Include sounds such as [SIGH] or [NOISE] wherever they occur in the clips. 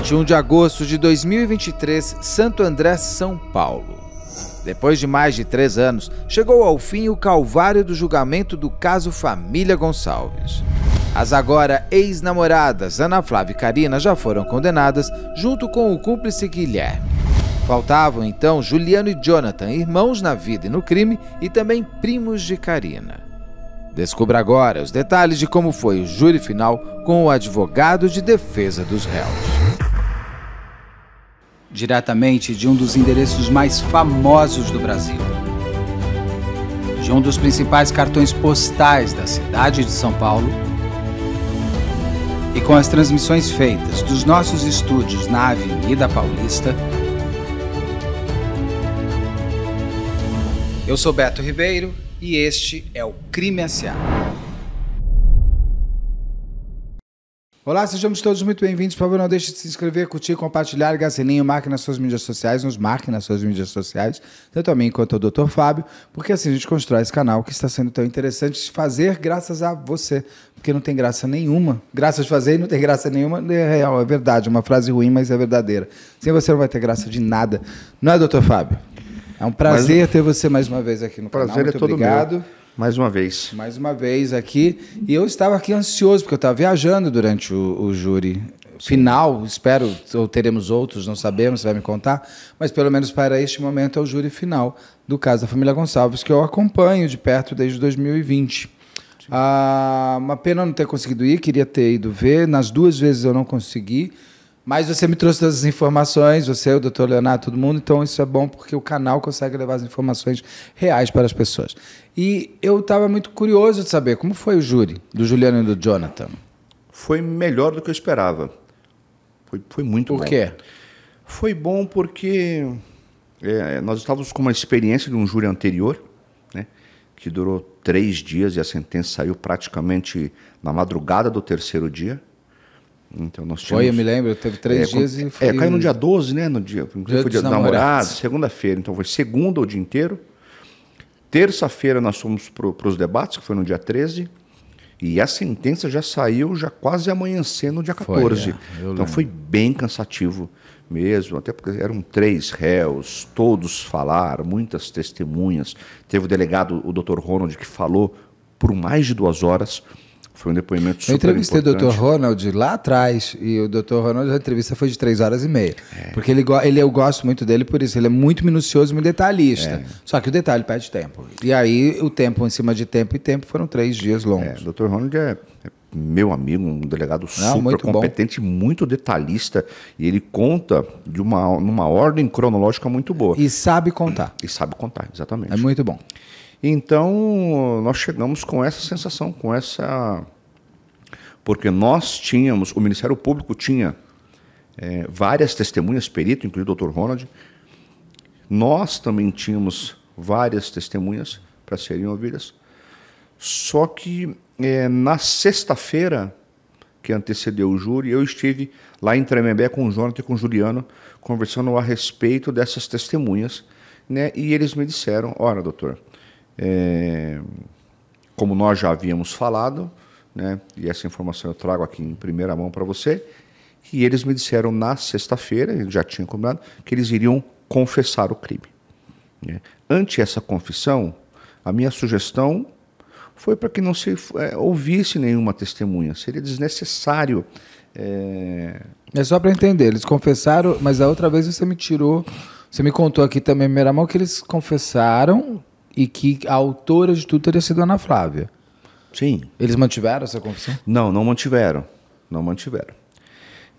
21 de agosto de 2023, Santo André, São Paulo. Depois de mais de três anos, chegou ao fim o calvário do julgamento do caso Família Gonçalves. As agora ex-namoradas Ana Flávia e Karina já foram condenadas, junto com o cúmplice Guilherme. Faltavam então Juliano e Jonathan, irmãos na vida e no crime, e também primos de Karina. Descubra agora os detalhes de como foi o júri final com o advogado de defesa dos réus diretamente de um dos endereços mais famosos do Brasil. De um dos principais cartões postais da cidade de São Paulo. E com as transmissões feitas dos nossos estúdios na Avenida Paulista. Eu sou Beto Ribeiro e este é o Crime S.A. Olá, sejam todos muito bem-vindos. Por favor, não deixe de se inscrever, curtir, compartilhar, ligar sininho, marque nas suas mídias sociais, nos marque nas suas mídias sociais, tanto a mim quanto ao Dr. Fábio, porque assim a gente constrói esse canal que está sendo tão interessante de fazer graças a você, porque não tem graça nenhuma. Graças a fazer não tem graça nenhuma, é real, é verdade, é uma frase ruim, mas é verdadeira. Sem você não vai ter graça de nada. Não é, Dr. Fábio? É um prazer mas, ter você mais uma vez aqui no prazer canal. Prazer é todo obrigado. Meu. Mais uma vez. Mais uma vez aqui. E eu estava aqui ansioso, porque eu estava viajando durante o, o júri final, espero, ou teremos outros, não sabemos, você vai me contar, mas pelo menos para este momento é o júri final do caso da família Gonçalves, que eu acompanho de perto desde 2020. Ah, uma pena não ter conseguido ir, queria ter ido ver, nas duas vezes eu não consegui, mas você me trouxe todas as informações, você, o doutor Leonardo, todo mundo, então isso é bom porque o canal consegue levar as informações reais para as pessoas. E eu estava muito curioso de saber como foi o júri do Juliano e do Jonathan. Foi melhor do que eu esperava. Foi, foi muito Por bom. Por quê? Foi bom porque é, nós estávamos com uma experiência de um júri anterior, né, que durou três dias e a sentença saiu praticamente na madrugada do terceiro dia. Então nós tínhamos, Foi, eu me lembro, teve três é, dias e foi. É, caiu no dia 12, né? No dia, dia foi dia dos namorados, namorados segunda-feira. Então foi segunda o dia inteiro Terça-feira nós fomos para os debates, que foi no dia 13, e a sentença já saiu já quase amanhecendo no dia 14. Foi, é, então foi bem cansativo mesmo, até porque eram três réus, todos falaram, muitas testemunhas. Teve o delegado, o doutor Ronald, que falou por mais de duas horas. Foi um depoimento super Eu entrevistei importante. o Dr. Ronald lá atrás, e o Dr. Ronald, a entrevista foi de três horas e meia. É. Porque ele, ele, eu gosto muito dele por isso, ele é muito minucioso e muito detalhista. É. Só que o detalhe perde tempo. E aí, o tempo em cima de tempo e tempo foram três dias longos. É, o Dr. Ronald é, é meu amigo, um delegado Não, super muito competente, bom. muito detalhista, e ele conta de uma numa ordem cronológica muito boa. E sabe contar. E sabe contar, exatamente. É muito bom. Então, nós chegamos com essa sensação, com essa. Porque nós tínhamos, o Ministério Público tinha é, várias testemunhas, perito, incluindo o Dr. Ronald. Nós também tínhamos várias testemunhas para serem ouvidas. Só que é, na sexta-feira que antecedeu o júri, eu estive lá em Tremembé com o Jonathan e com o Juliano, conversando a respeito dessas testemunhas, né? E eles me disseram: "Ora, doutor, é, como nós já havíamos falado, né, e essa informação eu trago aqui em primeira mão para você, que eles me disseram na sexta-feira, já tinha combinado, que eles iriam confessar o crime. Né? Ante essa confissão, a minha sugestão foi para que não se é, ouvisse nenhuma testemunha. Seria desnecessário. É... é só para entender, eles confessaram, mas a outra vez você me tirou, você me contou aqui também, em primeira mão, que eles confessaram e que a autora de tudo teria sido a Ana Flávia. Sim. Eles mantiveram essa confissão? Não, não mantiveram. Não mantiveram.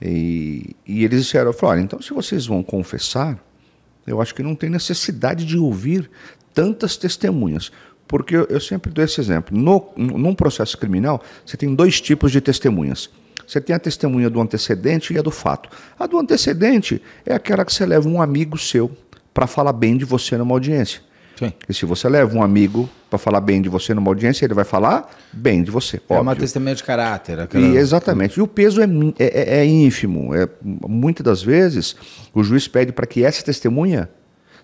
E, e eles disseram, falaram, então se vocês vão confessar, eu acho que não tem necessidade de ouvir tantas testemunhas. Porque eu, eu sempre dou esse exemplo. No, num processo criminal, você tem dois tipos de testemunhas. Você tem a testemunha do antecedente e a do fato. A do antecedente é aquela que você leva um amigo seu para falar bem de você numa audiência. Sim. E se você leva um amigo para falar bem de você numa audiência, ele vai falar bem de você. É uma testemunha de caráter. Aquela... E, exatamente. E o peso é, é, é, é ínfimo. É, muitas das vezes, o juiz pede para que essa testemunha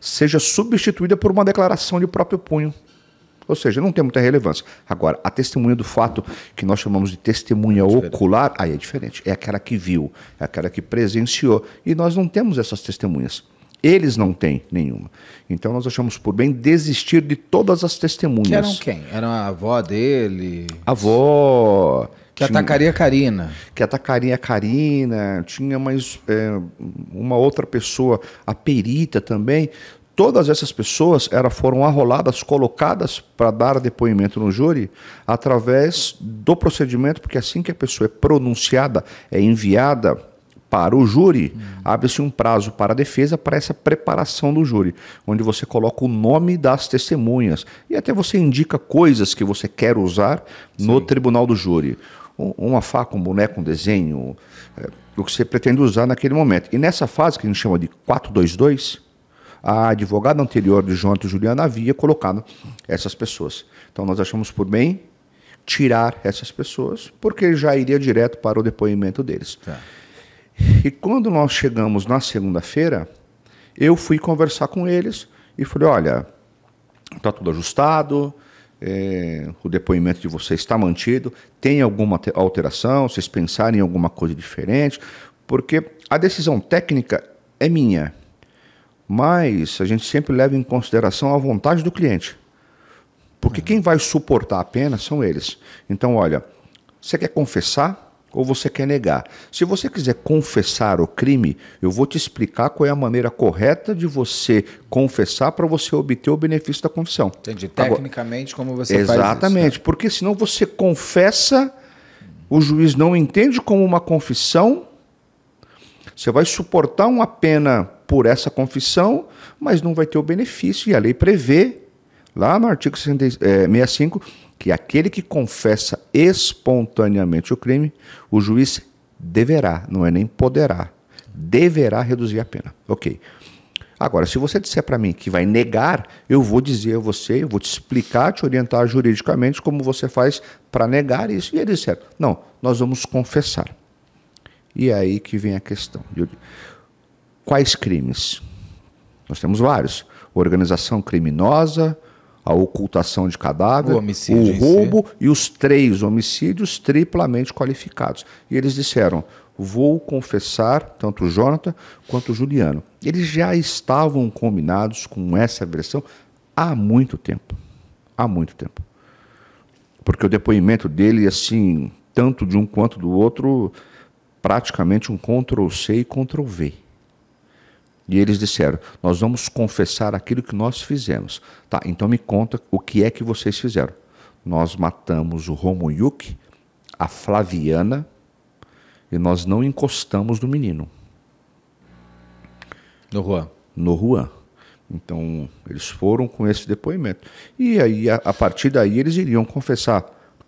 seja substituída por uma declaração de próprio punho. Ou seja, não tem muita relevância. Agora, a testemunha do fato, que nós chamamos de testemunha é ocular, aí é diferente. É aquela que viu, é aquela que presenciou. E nós não temos essas testemunhas. Eles não têm nenhuma. Então nós achamos por bem desistir de todas as testemunhas. Que eram quem? Eram a avó dele? A avó. Que tinha, atacaria a Karina. Que atacaria a Karina. Tinha mais é, uma outra pessoa, a perita também. Todas essas pessoas era, foram arroladas, colocadas para dar depoimento no júri através do procedimento, porque assim que a pessoa é pronunciada, é enviada para o júri, uhum. abre-se um prazo para a defesa para essa preparação do júri, onde você coloca o nome das testemunhas e até você indica coisas que você quer usar Sim. no tribunal do júri. Uma faca, um boneco, um desenho, é, o que você pretende usar naquele momento. E nessa fase que a gente chama de 422, a advogada anterior de Jonathan Juliana havia colocado essas pessoas. Então nós achamos por bem tirar essas pessoas, porque já iria direto para o depoimento deles. Tá. E quando nós chegamos na segunda-feira, eu fui conversar com eles e falei: olha, está tudo ajustado, é, o depoimento de vocês está mantido, tem alguma alteração, vocês pensarem em alguma coisa diferente, porque a decisão técnica é minha, mas a gente sempre leva em consideração a vontade do cliente. Porque uhum. quem vai suportar a pena são eles. Então, olha, você quer confessar? ou você quer negar. Se você quiser confessar o crime, eu vou te explicar qual é a maneira correta de você confessar para você obter o benefício da confissão. Entendi. Tecnicamente, Agora, como você né? exatamente, faz Exatamente, né? porque senão você confessa, o juiz não entende como uma confissão, você vai suportar uma pena por essa confissão, mas não vai ter o benefício, e a lei prevê, lá no artigo 65, que aquele que confessa espontaneamente o crime, o juiz deverá, não é nem poderá, deverá reduzir a pena. Ok. Agora, se você disser para mim que vai negar, eu vou dizer a você, eu vou te explicar, te orientar juridicamente como você faz para negar isso. E ele disser: não, nós vamos confessar. E é aí que vem a questão. Quais crimes? Nós temos vários: organização criminosa, a ocultação de cadáver, o, o roubo si. e os três homicídios triplamente qualificados. E eles disseram: vou confessar, tanto Jonathan quanto Juliano. Eles já estavam combinados com essa versão há muito tempo. Há muito tempo. Porque o depoimento dele, assim, tanto de um quanto do outro, praticamente um Ctrl-C e Ctrl-V. E eles disseram: Nós vamos confessar aquilo que nós fizemos. Tá, então me conta o que é que vocês fizeram. Nós matamos o Romuiuque, a Flaviana, e nós não encostamos no menino. No Juan. No Juan. Então, eles foram com esse depoimento. E aí, a, a partir daí, eles iriam confessar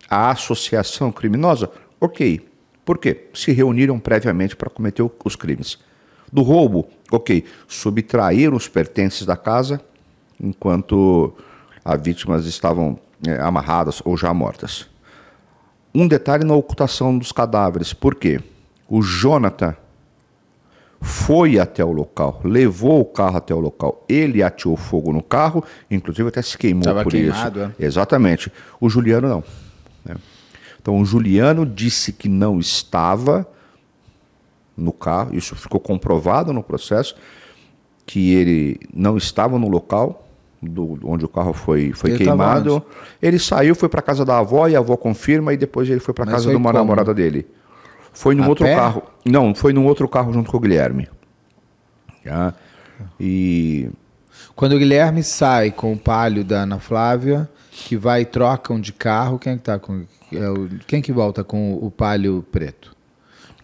a associação criminosa? Ok. Por quê? Se reuniram previamente para cometer os crimes. Do roubo, ok, subtrair os pertences da casa enquanto as vítimas estavam é, amarradas ou já mortas. Um detalhe na ocultação dos cadáveres, por quê? O Jonathan foi até o local, levou o carro até o local. Ele ateou fogo no carro, inclusive até se queimou Tava por queimado, isso. É? Exatamente. O Juliano não. Né? Então o Juliano disse que não estava, no carro, isso ficou comprovado no processo, que ele não estava no local do, onde o carro foi, foi ele queimado. Ele saiu, foi para casa da avó e a avó confirma e depois ele foi para casa de uma como? namorada dele. Foi num outro carro. Não, foi num outro carro junto com o Guilherme. Tá? e quando o Guilherme sai com o palio da Ana Flávia, que vai e trocam de carro, quem é que tá com é quem é que volta com o, o palio preto?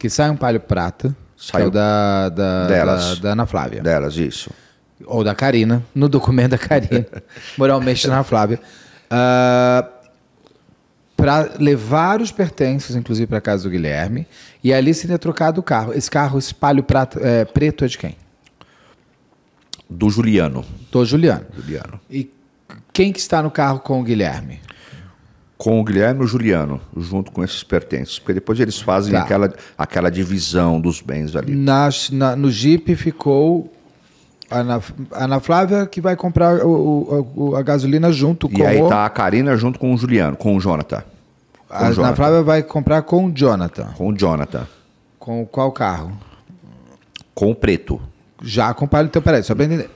que sai um palho prata, Saiu da, da, delas, da, da, Ana Flávia. Delas, isso. Ou da Karina, no documento da Karina. [LAUGHS] moralmente da Ana Flávia. Uh, ah, para levar os pertences, inclusive, para casa do Guilherme. E ali seria trocado o carro. Esse carro, esse palho prato, é, preto é de quem? Do Juliano. Do Juliano. Juliano. E quem que está no carro com o Guilherme? com o Guilherme e o Juliano, junto com esses pertences, porque depois eles fazem tá. aquela, aquela divisão dos bens ali. Nas, na, no Jeep ficou a Ana, Ana Flávia que vai comprar o, o, a gasolina junto e o... E aí está tá a Karina junto com o Juliano, com o Jonathan. Com a Jonathan. Ana Flávia vai comprar com o Jonathan. Com o Jonathan. Com qual carro? Com o preto. Já compraram. Então, peraí, só para entender.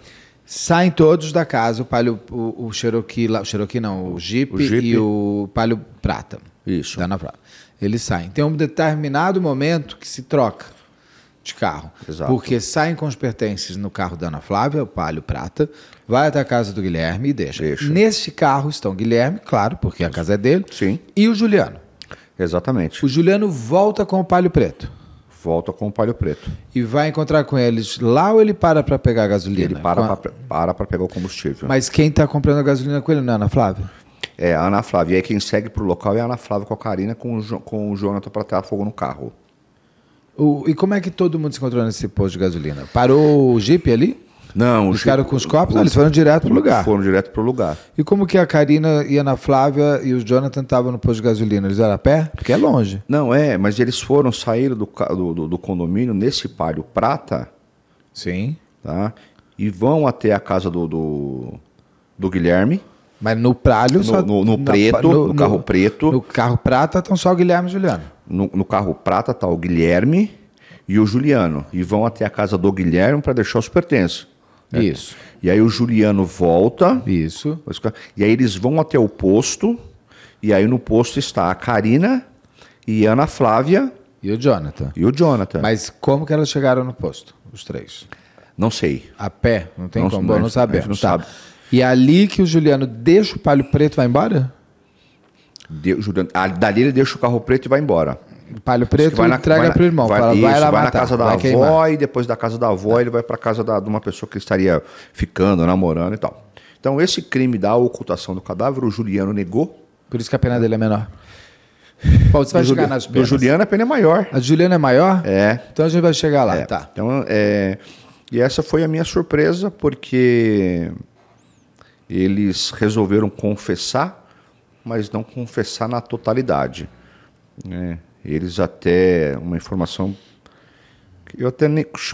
Saem todos da casa, o Palio, o, o Cherokee, o Cherokee não, o Jeep, o Jeep. e o Palio Prata. Isso. Dana Prata. Eles saem. Tem um determinado momento que se troca de carro. Exato. Porque saem com os pertences no carro da Ana Flávia, o Palio Prata, vai até a casa do Guilherme e deixa. deixa. Neste carro estão Guilherme, claro, porque a casa é dele, Sim. e o Juliano. Exatamente. O Juliano volta com o Palio Preto volta com o palho Preto. E vai encontrar com eles lá ou ele para para pegar a gasolina? Ele para a... para para pegar o combustível. Mas quem está comprando a gasolina com ele não é a Ana Flávia? É, a Ana Flávia. E aí quem segue para o local é a Ana Flávia com a Karina, com o, jo com o Jonathan para ter fogo no carro. O, e como é que todo mundo se encontrou nesse posto de gasolina? Parou o Jeep ali? Não, eles ficaram com os copos? Não, eles foram direto pro lugar. Foram direto pro lugar. E como que a Karina e a Ana Flávia e o Jonathan estavam no posto de gasolina? Eles eram a pé? Porque é longe. Não, é, mas eles foram, saíram do, do, do condomínio nesse páreo prata. Sim. Tá? E vão até a casa do, do, do Guilherme. Mas no pralho, no, só, no, no preto, no, no carro preto. No carro prata estão só o Guilherme e o Juliano. No, no carro prata está o Guilherme e o Juliano. E vão até a casa do Guilherme para deixar os pertences. Né? Isso. E aí o Juliano volta. Isso. E aí eles vão até o posto. E aí no posto está a Karina e a Ana Flávia. E o Jonathan. E o Jonathan. Mas como que elas chegaram no posto, os três? Não sei. A pé? Não tem não, como? Não, não é, sabemos. Não tá. sabe. E é ali que o Juliano deixa o palho preto e vai embora? De, Juliano, a, dali ele deixa o carro preto e vai embora. Palho preto vai na, entrega vai na, pro irmão. Vai, fala, isso, vai, lá vai na casa da vai avó e depois da casa da avó ele vai para casa da, de uma pessoa que estaria ficando, namorando e tal. Então esse crime da ocultação do cadáver o Juliano negou. Por isso que a pena dele é menor. Bom, você vai chegar Juli... nas penas. Do Juliano a pena é maior. A Juliana é maior? É. Então a gente vai chegar lá, é. tá. Então, é... E essa foi a minha surpresa, porque eles resolveram confessar, mas não confessar na totalidade. É. Eles até, uma informação eu até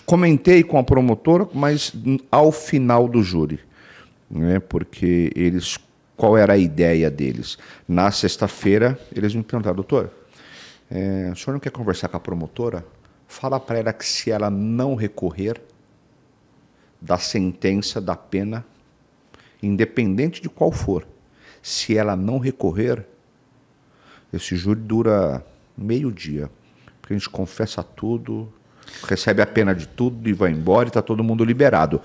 comentei com a promotora, mas ao final do júri, né? porque eles, qual era a ideia deles? Na sexta-feira, eles me perguntaram, doutor, é, o senhor não quer conversar com a promotora? Fala para ela que se ela não recorrer da sentença, da pena, independente de qual for, se ela não recorrer, esse júri dura meio-dia. Porque a gente confessa tudo, recebe a pena de tudo e vai embora e está todo mundo liberado.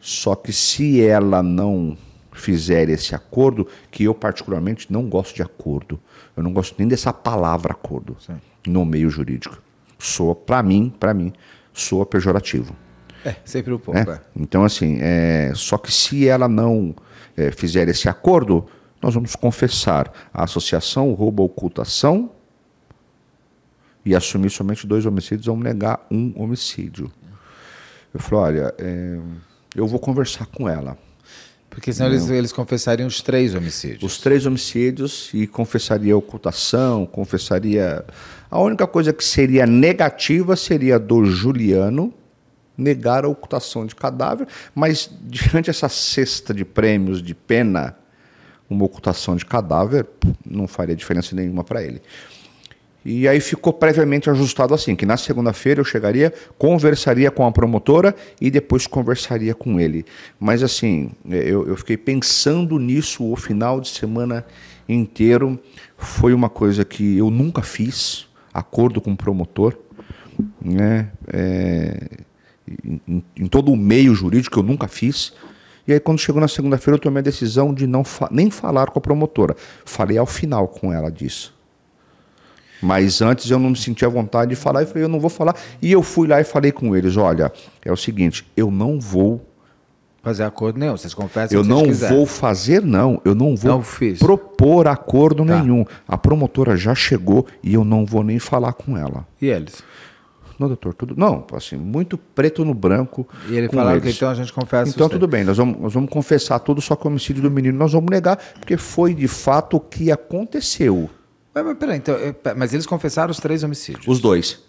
Só que se ela não fizer esse acordo, que eu particularmente não gosto de acordo, eu não gosto nem dessa palavra acordo Sim. no meio jurídico. Soa, para mim, para mim, soa pejorativo. É, sempre um pouco. É? É. Então, assim, é... só que se ela não é, fizer esse acordo, nós vamos confessar a associação, roubo, ocultação e assumir somente dois homicídios, vamos negar um homicídio. Eu falei, olha, é, eu vou conversar com ela. Porque senão eles, eles, confessariam os três homicídios. Os três homicídios e confessaria ocultação, confessaria. A única coisa que seria negativa seria do Juliano negar a ocultação de cadáver, mas diante essa cesta de prêmios de pena, uma ocultação de cadáver não faria diferença nenhuma para ele. E aí ficou previamente ajustado assim, que na segunda-feira eu chegaria, conversaria com a promotora e depois conversaria com ele. Mas assim, é, eu, eu fiquei pensando nisso o final de semana inteiro. Foi uma coisa que eu nunca fiz, acordo com o promotor, né? É, em, em, todo o meio jurídico eu nunca fiz. E aí quando chegou na segunda-feira eu tomei a decisão de não fa nem falar com a promotora. Falei ao final com ela disso. Mas antes eu não me sentia à vontade de falar e falei, eu não vou falar. E eu fui lá e falei com eles: olha, é o seguinte, eu não vou. Fazer acordo nenhum, vocês confessam Eu não vou fazer, não. Eu não vou não propor acordo tá. nenhum. A promotora já chegou e eu não vou nem falar com ela. E eles? Não, doutor, tudo. Não, assim, muito preto no branco. E ele falou que então a gente confessa. Então, tudo bem, nós vamos, nós vamos confessar tudo, só que o homicídio do menino nós vamos negar, porque foi de fato o que aconteceu. Mas, peraí, então, mas eles confessaram os três homicídios? Os dois.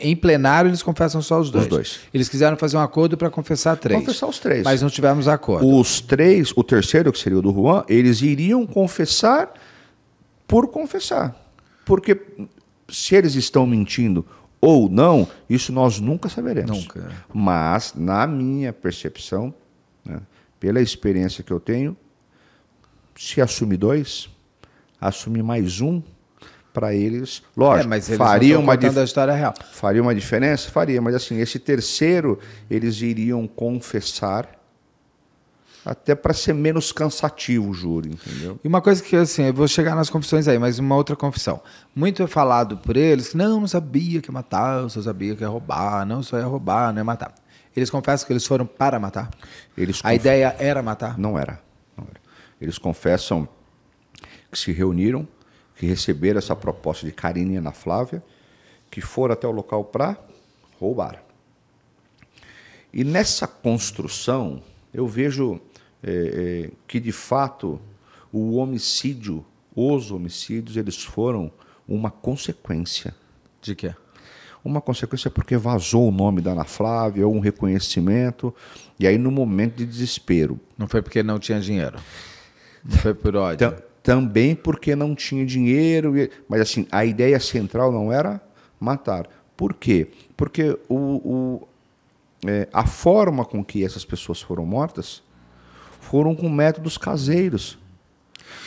Em plenário, eles confessam só os dois. Os dois. Eles quiseram fazer um acordo para confessar três. Confessar os três. Mas não tivemos acordo. Os três, o terceiro, que seria o do Juan, eles iriam confessar por confessar. Porque se eles estão mentindo ou não, isso nós nunca saberemos. Nunca. Mas, na minha percepção, né, pela experiência que eu tenho, se assumir dois, assumir mais um para eles. Lógico, é, mas eles faria uma dif... história real. Faria uma diferença? Faria, mas assim, esse terceiro eles iriam confessar até para ser menos cansativo o júri, entendeu? E uma coisa que assim, eu vou chegar nas confissões aí, mas uma outra confissão. Muito é falado por eles, não, não sabia que ia matar, só sabia que ia roubar, não, só ia roubar, não ia matar. Eles confessam que eles foram para matar? Eles A ideia era matar? Não era, não era. Eles confessam que se reuniram, que receberam essa proposta de Karine e Ana Flávia, que foram até o local para roubar. E nessa construção, eu vejo é, é, que, de fato, o homicídio, os homicídios, eles foram uma consequência. De quê? Uma consequência porque vazou o nome da Ana Flávia, ou um reconhecimento, e aí no momento de desespero. Não foi porque não tinha dinheiro. Não foi por ódio. Então, também porque não tinha dinheiro. Mas assim, a ideia central não era matar. Por quê? Porque o, o, é, a forma com que essas pessoas foram mortas foram com métodos caseiros.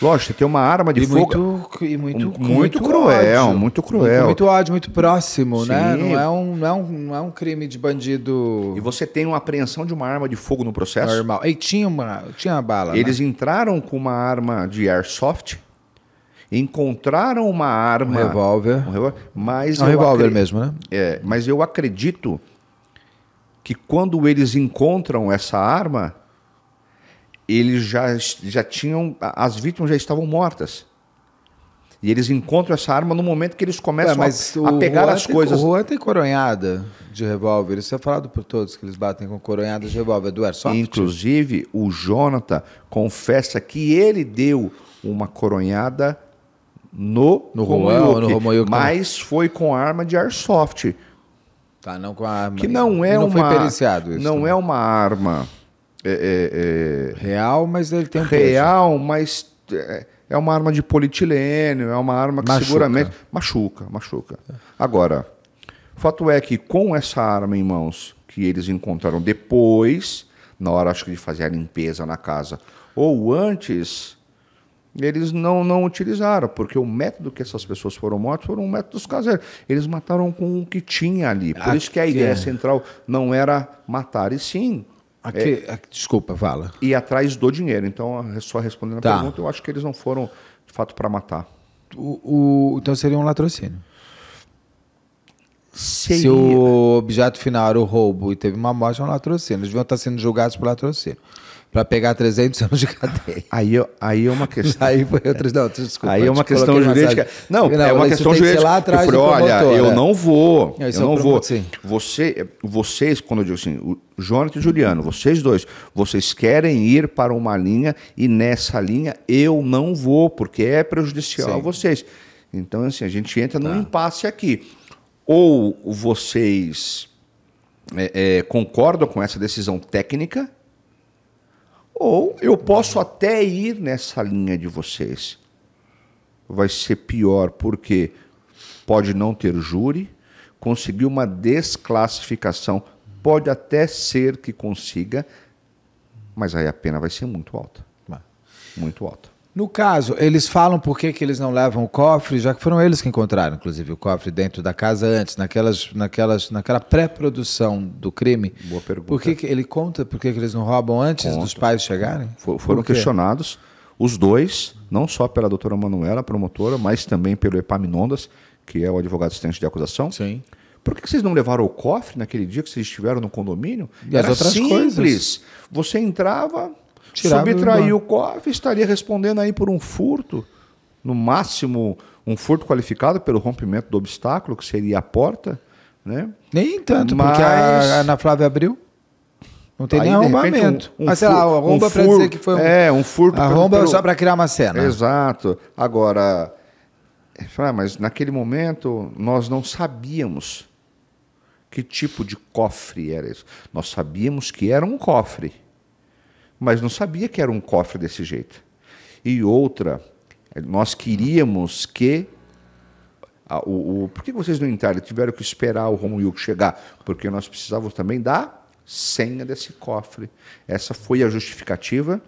Lógico, você tem uma arma de e fogo. Muito, e muito, um, muito, cruel, ódio. muito cruel. Muito, muito ódio, muito próximo, né? Sim. né? Não é, um, não, é um, não é um crime de bandido. E você tem uma apreensão de uma arma de fogo no processo? Normal. E tinha uma, tinha uma bala. Eles né? entraram com uma arma de airsoft, encontraram uma arma. Um revólver. Um é revólver, mas um revólver mesmo, né? É, mas eu acredito que quando eles encontram essa arma eles já, já tinham. As vítimas já estavam mortas. E eles encontram essa arma no momento que eles começam a, a, pegar as tem, coisas. O Juan tem coronhada de revólver. Isso é falado por todos que eles batem com coronhada de revólver do Airsoft. Inclusive, o Jonathan confessa que ele deu uma coronhada no, no Romão. no Romayuki, mas foi com arma de Airsoft. Tá, não com a arma. Que não é não uma. Foi periciado isso, não é uma arma é, é, é, real, mas ele tem um Real, peso. mas é, é uma arma de polietileno, é uma arma que machuca. seguramente machuca, machuca. Agora, fato é que com essa arma em mãos que eles encontraram depois, na hora acho que de fazer a limpeza na casa ou antes, eles não não utilizaram, porque o método que essas pessoas foram mortas foram um método caseiros. Eles mataram com o que tinha ali. Por ah, isso que a ideia é. central não era matar, e sim Aqui, é, desculpa, fala. E atrás do dinheiro. Então, só respondendo a tá. pergunta, eu acho que eles não foram, de fato, para matar. O, o, então seria um latrocínio. Seria. Se o objeto final era o roubo e teve uma morte, é um latrocínio. Eles deviam estar sendo julgados por latrocínio para pegar 300 anos de cadeia. Aí, aí é uma questão. aí foi outras não, desculpa. Aí é uma questão jurídica. Não, não, é uma questão jurídica. Que lá atrás eu falei, olha, eu né? não vou. Não, eu é não vou. Você, vocês, quando eu digo assim, o Jonathan e Juliano, vocês dois, vocês querem ir para uma linha e nessa linha eu não vou, porque é prejudicial sim. a vocês. Então, assim, a gente entra tá. num impasse aqui. Ou vocês é, é, concordam com essa decisão técnica ou eu posso até ir nessa linha de vocês. Vai ser pior, porque pode não ter júri, conseguir uma desclassificação, pode até ser que consiga, mas aí a pena vai ser muito alta. Muito alta. No caso, eles falam por que, que eles não levam o cofre, já que foram eles que encontraram, inclusive, o cofre dentro da casa antes, naquelas, naquelas, naquela pré-produção do crime. Boa pergunta. Por que, que ele conta por que, que eles não roubam antes conta. dos pais chegarem? For, foram questionados os dois, não só pela doutora Manuela, promotora, mas também pelo Epaminondas, que é o advogado assistente de acusação. Sim. Por que vocês não levaram o cofre naquele dia que vocês estiveram no condomínio? E Era as outras simples. coisas. Você entrava, subtrair o cofre estaria respondendo aí por um furto, no máximo um furto qualificado pelo rompimento do obstáculo, que seria a porta. Né? Nem tanto, Mas... porque a Ana Flávia abriu. Não tem aí, nem arrombamento. Um, um Mas sei lá, arromba um para dizer que foi um. É, um furto. Arromba pelo... só para criar uma cena. Exato. Agora, ah, mas naquele momento nós não sabíamos que tipo de cofre era isso. Nós sabíamos que era um cofre mas não sabia que era um cofre desse jeito. E outra, eh, nós queríamos que. A, o, o, por que vocês não entraram? Tiveram que esperar o Romulo chegar, porque nós precisávamos também da senha desse cofre. Essa foi a justificativa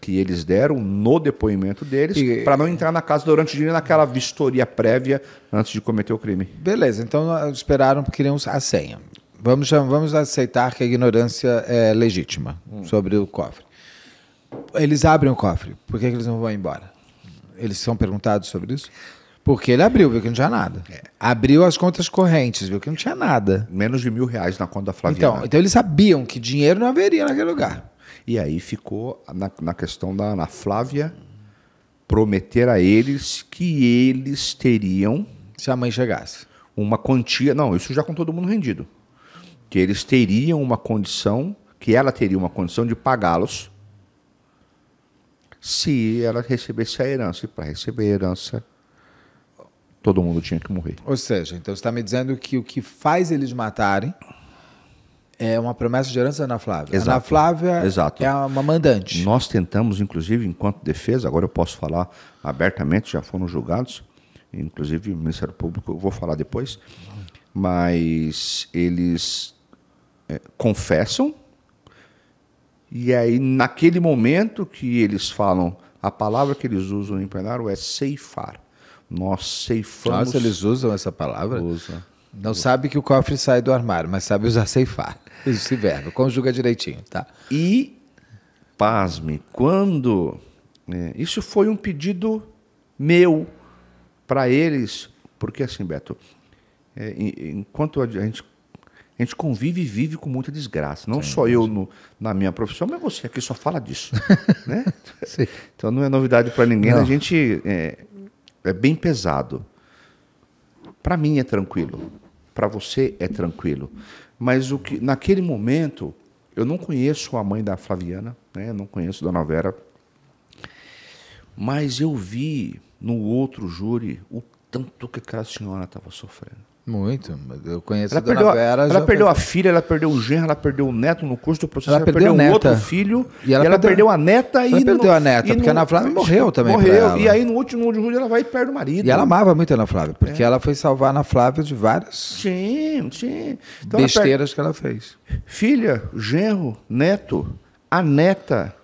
que eles deram no depoimento deles para não entrar na casa durante o dia naquela vistoria prévia antes de cometer o crime. Beleza, então ah, esperaram porque queriam a senha. Vamos, vamos aceitar que a ignorância é legítima hum. sobre o cofre. Eles abrem o cofre. Por que, que eles não vão embora? Eles são perguntados sobre isso? Porque ele abriu, viu que não tinha nada. É. Abriu as contas correntes, viu que não tinha nada. Menos de mil reais na conta da Flaviana. Então, então eles sabiam que dinheiro não haveria naquele lugar. E aí ficou na, na questão da Ana Flávia prometer a eles que eles teriam. Se a mãe chegasse. Uma quantia. Não, isso já com todo mundo rendido. Que eles teriam uma condição, que ela teria uma condição de pagá-los se ela recebesse a herança. E para receber a herança, todo mundo tinha que morrer. Ou seja, então você está me dizendo que o que faz eles matarem é uma promessa de herança da Ana Flávia. Exato. Ana Flávia Exato. é uma mandante. Nós tentamos, inclusive, enquanto defesa, agora eu posso falar abertamente, já foram julgados, inclusive o Ministério Público, eu vou falar depois, mas eles é, confessam e aí, naquele momento que eles falam, a palavra que eles usam em plenário é ceifar. Nós ceifamos. Nossa, eles usam essa palavra? Usa. Não sabe que o cofre sai do armário, mas sabe usar ceifar. [LAUGHS] Esse verbo, conjuga direitinho, tá? E, pasme, quando. Né, isso foi um pedido meu para eles, porque assim, Beto, é, enquanto a gente a gente convive e vive com muita desgraça. Não Sim, só eu no, na minha profissão, mas você aqui só fala disso. [LAUGHS] né? Sim. Então não é novidade para ninguém. Não. A gente é, é bem pesado. Para mim é tranquilo. Para você é tranquilo. Mas o que naquele momento eu não conheço a mãe da Flaviana, né? não conheço a Dona Vera. Mas eu vi no outro júri o tanto que aquela senhora estava sofrendo. Muito. Eu conheço ela a Dona perdeu, Vera. Ela perdeu foi... a filha, ela perdeu o genro, ela perdeu o neto no curso do processo, ela, ela perdeu, perdeu outro filho, e ela, e ela perdeu, perdeu, a neta. e perdeu no, a neta, porque no, a Ana Flávia morreu também. Morreu, e aí no último de julho ela vai e perde o marido. E ela amava muito a Ana Flávia, porque é. ela foi salvar a Ana Flávia de várias sim, sim. Então besteiras ela que ela fez. Filha, genro, neto, a neta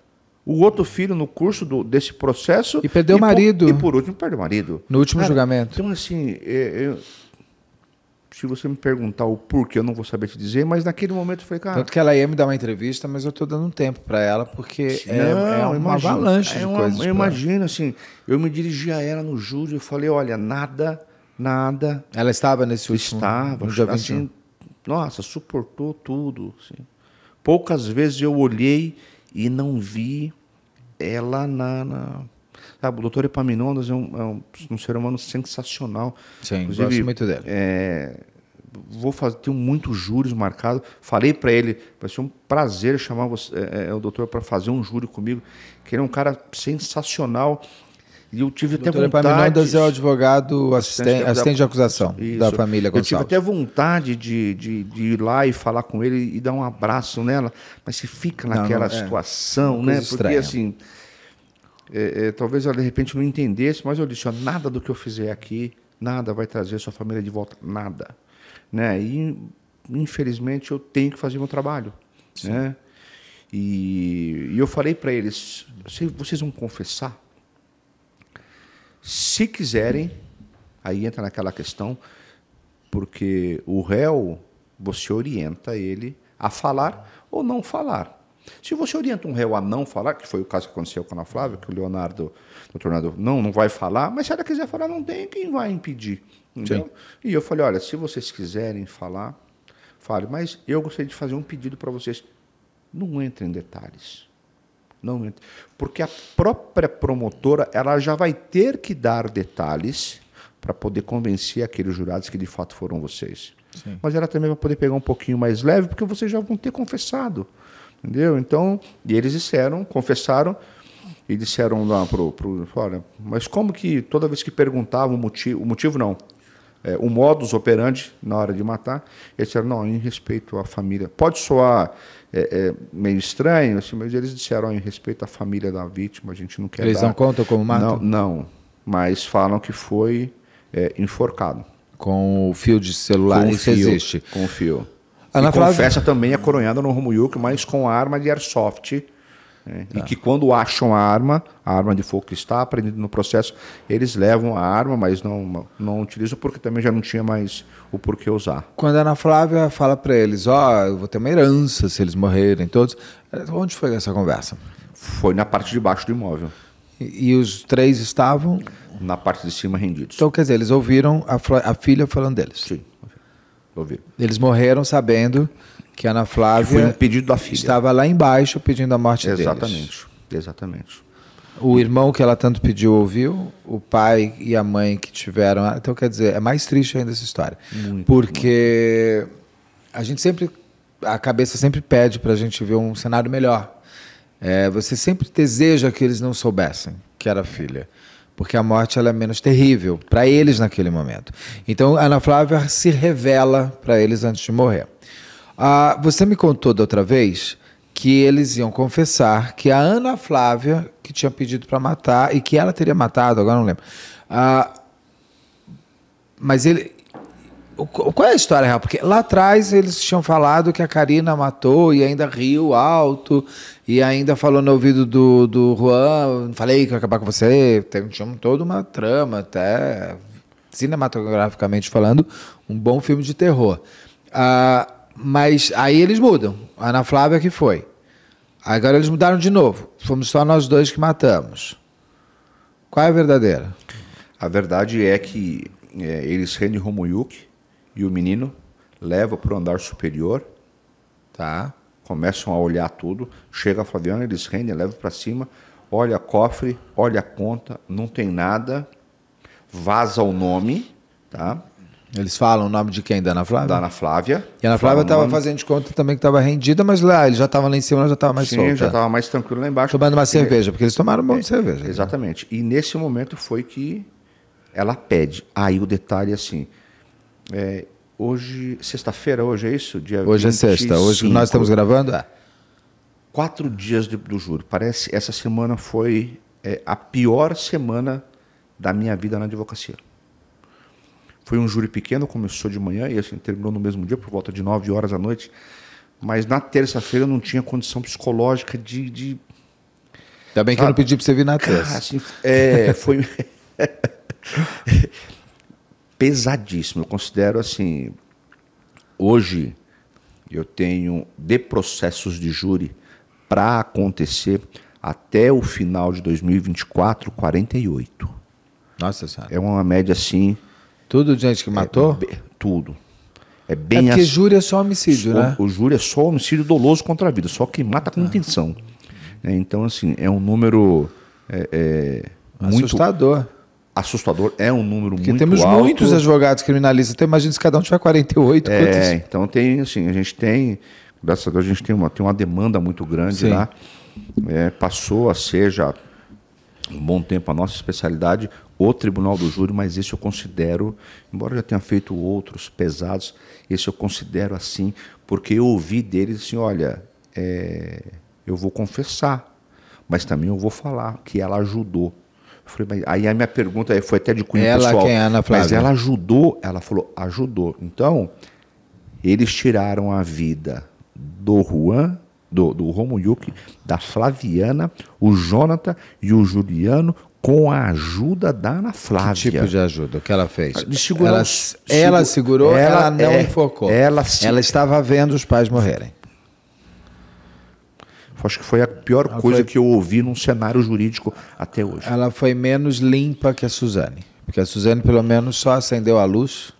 o outro filho no curso do, desse processo. E perdeu o marido. Por, e por último, perdeu o marido. No último Cara, julgamento. Então, assim, eu, é, é, se você me perguntar o porquê, eu não vou saber te dizer, mas naquele momento foi cara. Tanto que ela ia me dar uma entrevista, mas eu estou dando um tempo para ela, porque não, é, é uma imagino, avalanche é de uma, coisas. Eu imagino, assim, eu me dirigi a ela no júlio e falei: olha, nada, nada. Ela estava nesse último Estava, no dia assim, 21. nossa, suportou tudo. Assim. Poucas vezes eu olhei e não vi ela na, na Sabe, o doutor Epaminondas é um, é um, um ser humano sensacional. Sim, Inclusive, gosto muito dele. É, vou fazer, tenho muitos júris marcados. Falei para ele, vai ser um prazer chamar você, é, é, é o doutor para fazer um júri comigo, que ele é um cara sensacional. E eu tive doutor até vontade. Epaminondas é o advogado assistente, assistente de acusação isso. da família Gonçalves. Eu tive até vontade de, de, de, ir lá e falar com ele e dar um abraço nela, mas se fica naquela não, é, situação, né? Porque estranha. assim é, é, talvez ela de repente não entendesse, mas eu disse: ó, nada do que eu fizer aqui, nada vai trazer sua família de volta, nada. Né? E infelizmente eu tenho que fazer meu trabalho. Né? E, e eu falei para eles: vocês vão confessar? Se quiserem, aí entra naquela questão, porque o réu, você orienta ele a falar ou não falar. Se você orienta um réu a não falar, que foi o caso que aconteceu com a Ana Flávia, que o Leonardo, o tornado, não, não vai falar, mas se ela quiser falar, não tem quem vai impedir. Entendeu? E eu falei, olha, se vocês quiserem falar, fale, mas eu gostaria de fazer um pedido para vocês. Não entre em detalhes. Não entre. Porque a própria promotora, ela já vai ter que dar detalhes para poder convencer aqueles jurados que de fato foram vocês. Sim. Mas ela também vai poder pegar um pouquinho mais leve, porque vocês já vão ter confessado. Entendeu? Então, e eles disseram, confessaram, e disseram lá pro, pro olha, mas como que toda vez que perguntavam o motivo, o motivo não, é, o modus operandi na hora de matar, eles disseram, não, em respeito à família. Pode soar é, é, meio estranho, assim, mas eles disseram, em respeito à família da vítima, a gente não quer Eles dar. não contam como matam? Não, não, mas falam que foi é, enforcado. Com o fio de celular, com isso fio, existe. Com o fio. Ana Flávia... confessa também a coronhada no Romuilk, mas com arma de airsoft. Né? Tá. E que quando acham a arma, a arma de fogo que está aprendida no processo, eles levam a arma, mas não, não utilizam porque também já não tinha mais o porquê usar. Quando a Ana Flávia fala para eles, ó, oh, eu vou ter uma herança se eles morrerem todos, eh, onde foi essa conversa? Foi na parte de baixo do imóvel. E, e os três estavam? Na parte de cima rendidos. Então, quer dizer, eles ouviram a, a filha falando deles. Sim ouvir. Eles morreram sabendo que Ana Flávia um estava lá embaixo pedindo a morte exatamente, deles. Exatamente, exatamente. O irmão que ela tanto pediu ouviu, o pai e a mãe que tiveram. Então, quer dizer, é mais triste ainda essa história. Muito, porque a gente sempre. A cabeça sempre pede para a gente ver um cenário melhor. É, você sempre deseja que eles não soubessem que era filha porque a morte ela é menos terrível para eles naquele momento. Então, Ana Flávia se revela para eles antes de morrer. Ah, você me contou da outra vez que eles iam confessar que a Ana Flávia, que tinha pedido para matar e que ela teria matado, agora não lembro. Ah, mas ele, qual é a história real? Porque lá atrás eles tinham falado que a Karina matou e ainda riu alto e ainda falou no ouvido do, do Juan, falei que ia acabar com você. Tem, tinha toda uma trama, até cinematograficamente falando, um bom filme de terror. Ah, mas aí eles mudam. Ana Flávia que foi. Agora eles mudaram de novo. Fomos só nós dois que matamos. Qual é a verdadeira? A verdade é que é, eles Henry Romuyuk e o menino leva para o andar superior, tá? Começam a olhar tudo, chega a Flaviana, eles rendem, levam para cima, olha cofre, olha a conta, não tem nada, vaza o nome, tá? Eles falam o nome de quem? Da Ana Flávia? Da Ana Flávia. E a Ana Flávia estava fazendo de conta também que estava rendida, mas lá ele já estava lá em cima, já estava mais Sim, solta. já estava mais tranquilo lá embaixo. Tomando uma cerveja, porque eles tomaram um monte de é, cerveja. Né? Exatamente. Né? E nesse momento foi que ela pede. Aí o detalhe é assim, é, hoje, sexta-feira, hoje é isso? Dia hoje 25. é sexta. Hoje nós estamos gravando? É. Quatro dias de, do juro. Parece essa semana foi é, a pior semana da minha vida na advocacia. Foi um júri pequeno, começou de manhã e assim, terminou no mesmo dia, por volta de 9 horas da noite. Mas na terça-feira eu não tinha condição psicológica de. de Ainda bem que eu não pedi para você vir na terça. Assim, é, foi. [LAUGHS] [LAUGHS] pesadíssimo. Eu considero assim. Hoje eu tenho de processos de júri para acontecer até o final de 2024, 48. Nossa Senhora. É uma média assim. Tudo de gente que é matou? É, tudo. É, é bem é porque ass... júri é só homicídio, né? O júri é só homicídio doloso contra a vida, só que mata com tá. intenção. É, então, assim, é um número é, é assustador assustador, é um número Porque muito temos alto. muitos advogados criminalistas, então imagina se cada um tiver 48. É, quantos? então tem, assim, a gente tem, graças a Deus, a gente tem uma, tem uma demanda muito grande Sim. lá. É, passou a ser já um bom tempo a nossa especialidade, o Tribunal do Júri, mas esse eu considero, embora já tenha feito outros pesados, esse eu considero assim, porque eu ouvi deles assim, olha, é, eu vou confessar, mas também eu vou falar que ela ajudou. Eu falei, mas aí a minha pergunta foi até de cunho ela, pessoal. Quem é Ana Flávia? Mas ela ajudou, ela falou, ajudou. Então, eles tiraram a vida do Juan, do, do Romuyuki, da Flaviana, o Jonathan e o Juliano com a ajuda da Ana Flávia. Que tipo de ajuda? O que ela fez? Segurou, ela, segurou, ela, segurou, ela, não é, Ela, ela estava vendo os pais morrerem. Acho que foi a pior ela coisa foi... que eu ouvi num cenário jurídico até hoje. Ela foi menos limpa que a Suzane. Porque a Suzane, pelo menos, só acendeu a luz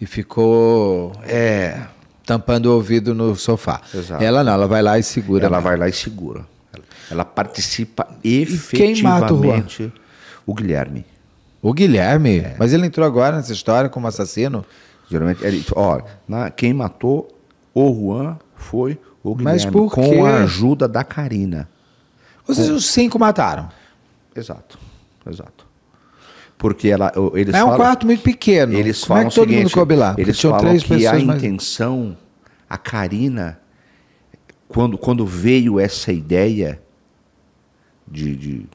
e ficou é, tampando o ouvido no sofá. Exato. Ela não, ela vai lá e segura. Ela mesmo. Né? vai lá e segura. Ela, ela participa efetivamente. Quem o, o Guilherme. O Guilherme? É. Mas ele entrou agora nessa história como assassino? Geralmente, ele, ó, na, quem matou o Juan foi o Guilherme, Mas por com a ajuda da Karina. Ou seja, com... os cinco mataram. Exato, exato. Porque ela, eles É um falam, quarto muito pequeno. Eles Como falam é que todo seguinte, mundo coube lá? Eles falam três que a intenção, a Karina, quando, quando veio essa ideia de, de,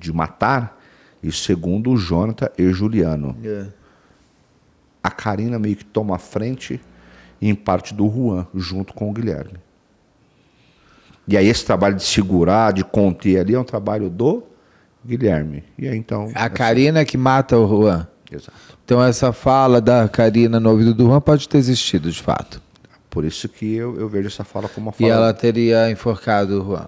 de matar, e segundo o Jonathan e Juliano, é. a Karina meio que toma a frente em parte do Juan, junto com o Guilherme. E aí esse trabalho de segurar, de conter ali, é um trabalho do Guilherme. E aí então. A essa... Karina que mata o Juan. Exato. Então essa fala da Karina no ouvido do Juan pode ter existido, de fato. Por isso que eu, eu vejo essa fala como uma fala. E ela teria enforcado o Juan.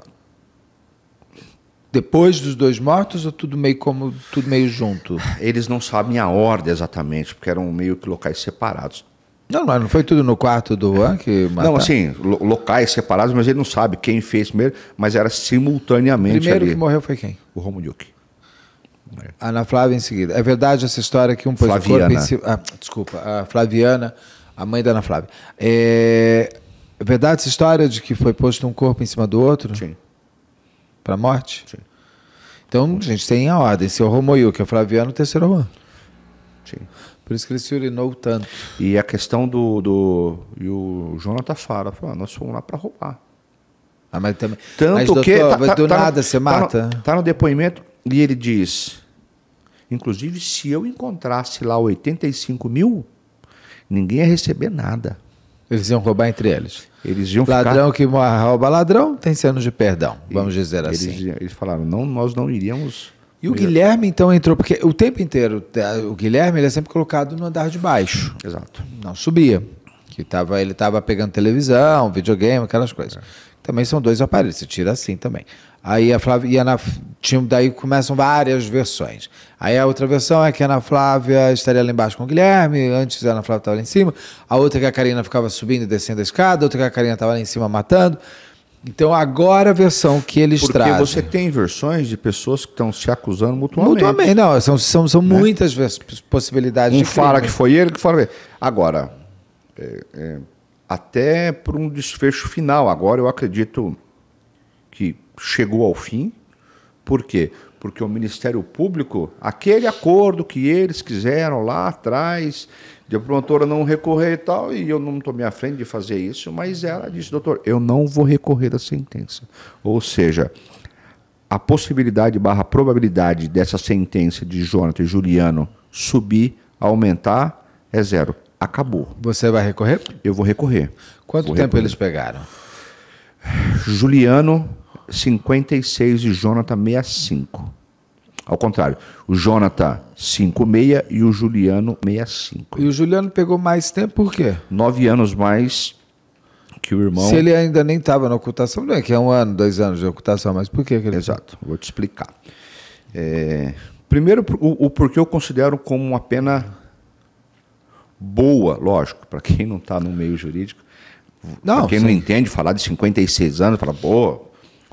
Depois dos dois mortos ou tudo meio como tudo meio junto? Eles não sabem a ordem exatamente, porque eram meio que locais separados. Não, não foi tudo no quarto do Juan que mataram? Não, assim, locais separados, mas ele não sabe quem fez primeiro, mas era simultaneamente primeiro ali. que morreu foi quem? O Romuliuk. Ana Flávia em seguida. É verdade essa história que um pôs Flaviana. Ah, desculpa, a Flaviana, a mãe da Ana Flávia. É... é... verdade essa história de que foi posto um corpo em cima do outro? Sim. Para morte? Sim. Então, gente, tem a ordem. o Romo que é o Flaviano, o terceiro Juan. Sim. Por isso que ele se urinou tanto. E a questão do. do e o Jonathan Fara falou: ah, nós fomos lá para roubar. Ah, mas também. Tanto mas, doutor, que. Tá, tá, do tá, tá nada tá você mata? No, tá no, depoimento e ele diz: inclusive, se eu encontrasse lá 85 mil, ninguém ia receber nada. Eles iam roubar entre eles. Eles iam Ladrão ficar... que rouba ladrão tem anos de perdão, vamos dizer eles, assim. Eles falaram: não, nós não iríamos e o Guilherme, então, entrou, porque o tempo inteiro, é, o Guilherme ele é sempre colocado no andar de baixo. Exato. Não subia. Que tava, ele estava pegando televisão, videogame, aquelas coisas. É. Também são dois aparelhos, você tira assim também. Aí a Flávia e a Ana, tinha, daí começam várias versões. Aí a outra versão é que a Ana Flávia estaria lá embaixo com o Guilherme, antes a Ana Flávia estava lá em cima. A outra é que a Karina ficava subindo e descendo a escada, a outra é que a Karina estava lá em cima matando. Então agora a versão que eles Porque trazem. Porque você tem versões de pessoas que estão se acusando mutuamente. Mutuamente, não. São, são, são né? muitas possibilidades. Um fala que foi ele, que fala. Agora, é, é, até para um desfecho final. Agora eu acredito que chegou ao fim. Por quê? Porque o Ministério Público, aquele acordo que eles quiseram lá atrás, de a promotora não recorrer e tal, e eu não tomei à frente de fazer isso, mas ela disse, doutor, eu não vou recorrer da sentença. Ou seja, a possibilidade barra probabilidade dessa sentença de Jonathan e Juliano subir, aumentar, é zero. Acabou. Você vai recorrer? Eu vou recorrer. Quanto vou tempo recorrer. eles pegaram? Juliano, 56 e Jonathan, 65. Ao contrário, o Jonathan 5,6 e o Juliano 65. E o Juliano pegou mais tempo por quê? Nove anos mais que o irmão. Se ele ainda nem estava na ocultação, não é que é um ano, dois anos de ocultação, mas por que, que ele. Exato, vou te explicar. É... Primeiro, o, o porquê eu considero como uma pena boa, lógico, para quem não está no meio jurídico. Não, quem sim. não entende, falar de 56 anos, fala, boa,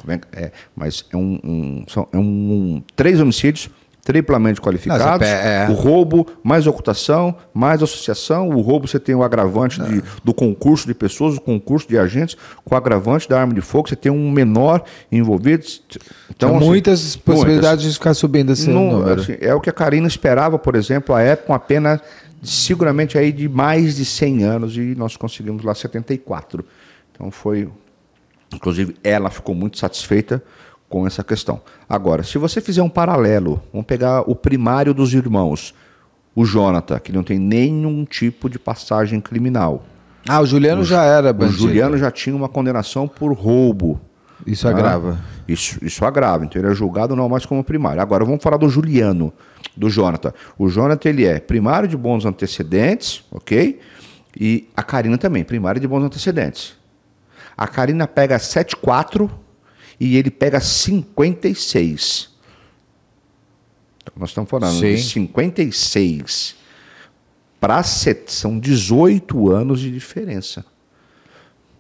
é, é, mas é um, um são, é um, um, três homicídios triplamente qualificados, é, é... o roubo, mais ocultação, mais associação, o roubo você tem o agravante de, é. do concurso de pessoas, o concurso de agentes, com o agravante da arma de fogo, você tem um menor envolvido. Então, assim, muitas possibilidades muitas. de ficar subindo esse Não, número. Assim, é o que a Karina esperava, por exemplo, a época, uma pena seguramente aí de mais de 100 anos e nós conseguimos lá 74. Então foi, Inclusive, ela ficou muito satisfeita com essa questão. Agora, se você fizer um paralelo, vamos pegar o primário dos irmãos, o Jonathan, que não tem nenhum tipo de passagem criminal. Ah, o Juliano o, já era bandido. O Juliano já tinha uma condenação por roubo. Isso tá? agrava. Isso, isso agrava, então ele é julgado não mais como primário. Agora vamos falar do Juliano, do Jonathan. O Jonathan ele é primário de bons antecedentes, ok? E a Karina também, primário de bons antecedentes. A Karina pega 7,4 e ele pega 56. Então, nós estamos falando Sim. de 56 para 7, são 18 anos de diferença.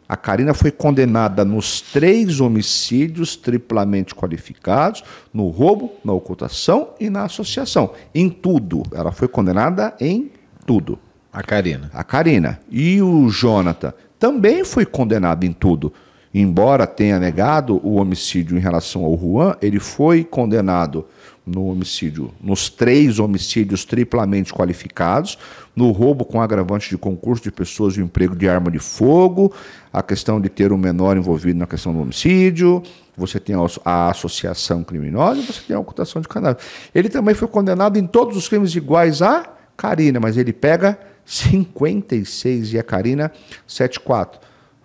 A Karina foi condenada nos três homicídios triplamente qualificados, no roubo, na ocultação e na associação. Em tudo. Ela foi condenada em tudo. A Karina. A Karina. E o Jonathan também foi condenado em tudo. Embora tenha negado o homicídio em relação ao Juan, ele foi condenado no homicídio, nos três homicídios triplamente qualificados, no roubo com agravante de concurso de pessoas e emprego de arma de fogo, a questão de ter um menor envolvido na questão do homicídio, você tem a associação criminosa e você tem a ocultação de cannabis. Ele também foi condenado em todos os crimes iguais a Karina, mas ele pega 56 e a Karina 74.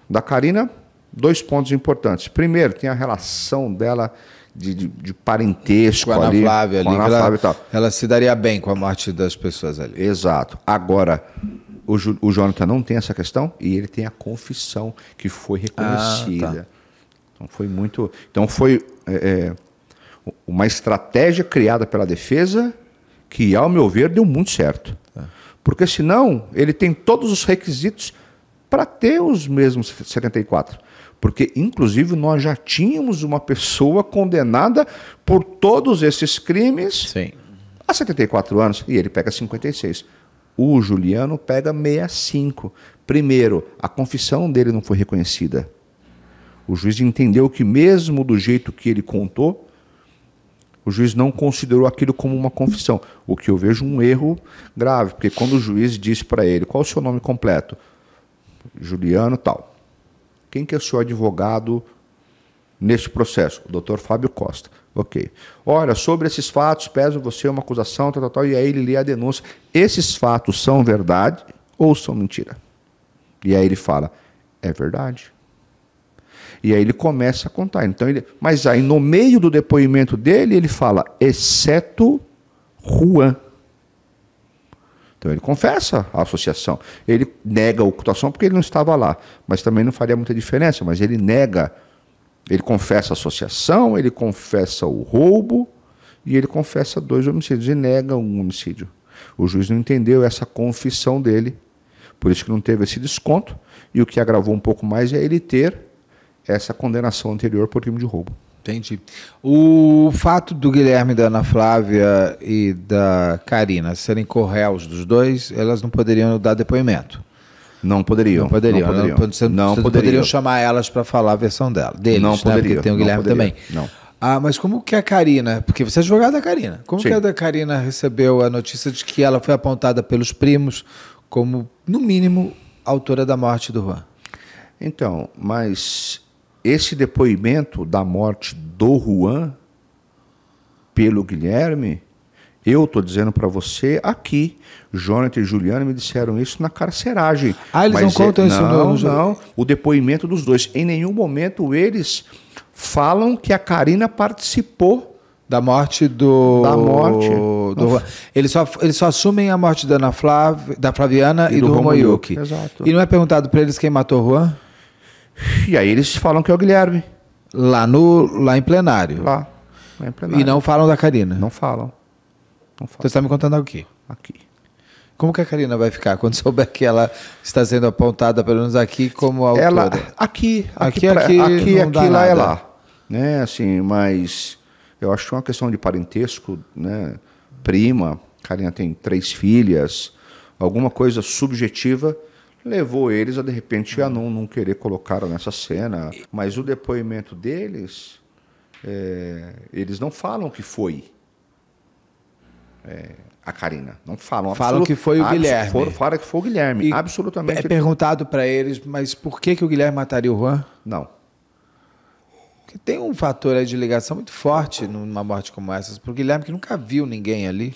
Da Karina, dois pontos importantes. Primeiro, tem a relação dela de, de, de parentesco com a Ana ali, Flávia, com ali, Ana Flávia ela, e tal. Ela se daria bem com a morte das pessoas ali. Exato. Agora, o, o Jonathan não tem essa questão e ele tem a confissão que foi ah, reconhecida. Ah, tá. Então foi muito. Então foi é, é, uma estratégia criada pela defesa que, ao meu ver, deu muito certo. Porque senão ele tem todos os requisitos para ter os mesmos 74. Porque, inclusive, nós já tínhamos uma pessoa condenada por todos esses crimes Sim. há 74 anos e ele pega 56. O Juliano pega 65. Primeiro, a confissão dele não foi reconhecida. O juiz entendeu que, mesmo do jeito que ele contou, o juiz não considerou aquilo como uma confissão, o que eu vejo um erro grave, porque quando o juiz disse para ele qual é o seu nome completo, Juliano tal, quem que é o seu advogado neste processo? O doutor Fábio Costa. Ok. Olha, sobre esses fatos, peso você uma acusação, tal, tal, tal, e aí ele lê a denúncia. Esses fatos são verdade ou são mentira? E aí ele fala, é verdade. E aí ele começa a contar. Então ele, mas aí no meio do depoimento dele ele fala, exceto Juan. Então ele confessa a associação. Ele nega a ocultação porque ele não estava lá, mas também não faria muita diferença. Mas ele nega, ele confessa a associação, ele confessa o roubo e ele confessa dois homicídios e nega um homicídio. O juiz não entendeu essa confissão dele, por isso que não teve esse desconto. E o que agravou um pouco mais é ele ter essa condenação anterior por crime de roubo. Entendi. O fato do Guilherme, da Ana Flávia e da Karina serem correus dos dois, elas não poderiam dar depoimento. Não poderiam. Não poderiam. Não né? poderiam, não, não poderiam. poderiam chamar elas para falar a versão dela, deles, não né? Porque tem o Guilherme também. Não. Ah, mas como que a Karina, porque você é advogada da Karina, como Sim. que a da Karina recebeu a notícia de que ela foi apontada pelos primos como, no mínimo, autora da morte do Juan? Então, mas esse depoimento da morte do Juan pelo Guilherme, eu estou dizendo para você aqui. Jonathan e Juliana me disseram isso na carceragem. Ah, eles não eh, contam é, isso não, não, não. O depoimento dos dois. Em nenhum momento eles falam que a Karina participou da morte do. Da morte. Do... Eles, só, eles só assumem a morte da Ana Flávia, da Flaviana e, e do, do Romayuki. Exato. E não é perguntado para eles quem matou Juan? E aí eles falam que é o Guilherme. Lá, no, lá em plenário. Lá. lá em plenário. E não falam da Karina. Não falam. Não falam. você está me contando aqui. Aqui. Como que a Karina vai ficar quando [LAUGHS] souber que ela está sendo apontada, pelo menos aqui, como autora? Ela, aqui, aqui, aqui, pra, aqui, aqui, aqui lá é lá. Né? Assim, mas eu acho que é uma questão de parentesco, né? prima, Karina tem três filhas, alguma coisa subjetiva levou eles a de repente a hum. não, não querer colocar nessa cena. Mas o depoimento deles, é, eles não falam que foi é, a Karina. Não falam. Falam que foi o Guilherme. Foram, falam que foi o Guilherme. E absolutamente. É perguntado para eles, mas por que, que o Guilherme mataria o Juan? Não. Porque tem um fator de ligação muito forte numa morte como essa. Para o Guilherme, que nunca viu ninguém ali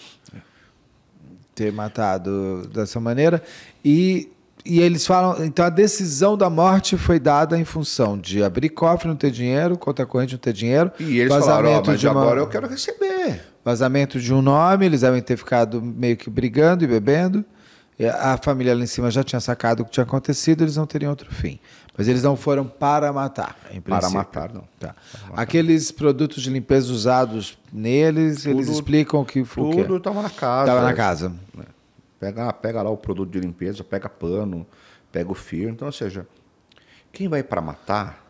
ter matado dessa maneira. E e eles falam, então a decisão da morte foi dada em função de abrir cofre, não ter dinheiro, conta corrente, não ter dinheiro. E eles falaram, oh, mas uma, agora eu quero receber. Vazamento de um nome, eles devem ter ficado meio que brigando e bebendo. E a família lá em cima já tinha sacado o que tinha acontecido, eles não teriam outro fim. Mas eles não foram para matar, em princípio. Para matar, não. Tá. Para matar. Aqueles produtos de limpeza usados neles, tudo, eles explicam que... Tudo estava na casa. Estava na casa. É. Pega, ah, pega lá o produto de limpeza, pega pano, pega o fio. Então, ou seja, quem vai para matar.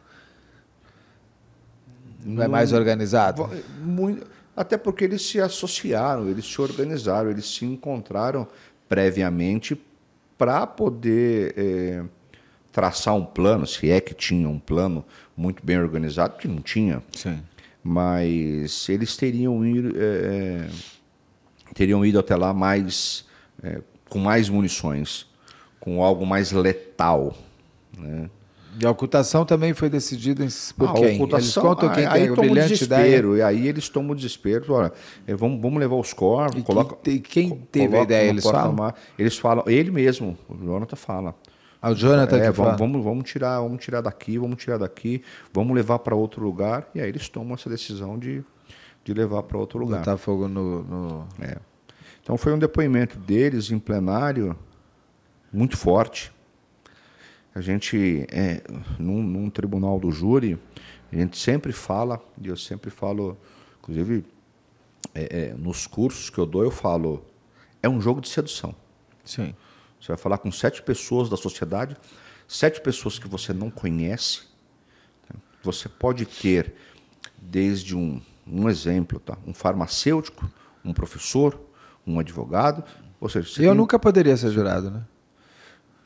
Não, é mais organizado? Muito, até porque eles se associaram, eles se organizaram, eles se encontraram previamente para poder é, traçar um plano, se é que tinha um plano muito bem organizado, que não tinha. Sim. Mas eles teriam ido, é, eh, eh, teriam ido até lá mais é, com mais munições, com algo mais letal. Né? E a ocultação também foi decidida ah, por ah, quem? Ocultação, eles contam quem ah, é aí, tem aí toma o desespero, ideia. E aí eles tomam o desespero. Olha, é, vamos, vamos levar os corpos. E coloca, quem, quem teve a ideia? Eles falam? Eles falam, ele mesmo, o Jonathan fala. Ah, o Jonathan é, vamos, vamos, vamos, tirar, vamos tirar daqui, vamos tirar daqui, vamos levar para outro lugar. E aí eles tomam essa decisão de, de levar para outro lugar. Botar fogo no... no... É. Então foi um depoimento deles em plenário muito forte. A gente, é, num, num tribunal do júri, a gente sempre fala, e eu sempre falo, inclusive é, é, nos cursos que eu dou, eu falo, é um jogo de sedução. Sim. Você vai falar com sete pessoas da sociedade, sete pessoas que você não conhece. Tá? Você pode ter desde um, um exemplo, tá? um farmacêutico, um professor, um advogado. Ou seja, você Eu tem... nunca poderia ser jurado, né?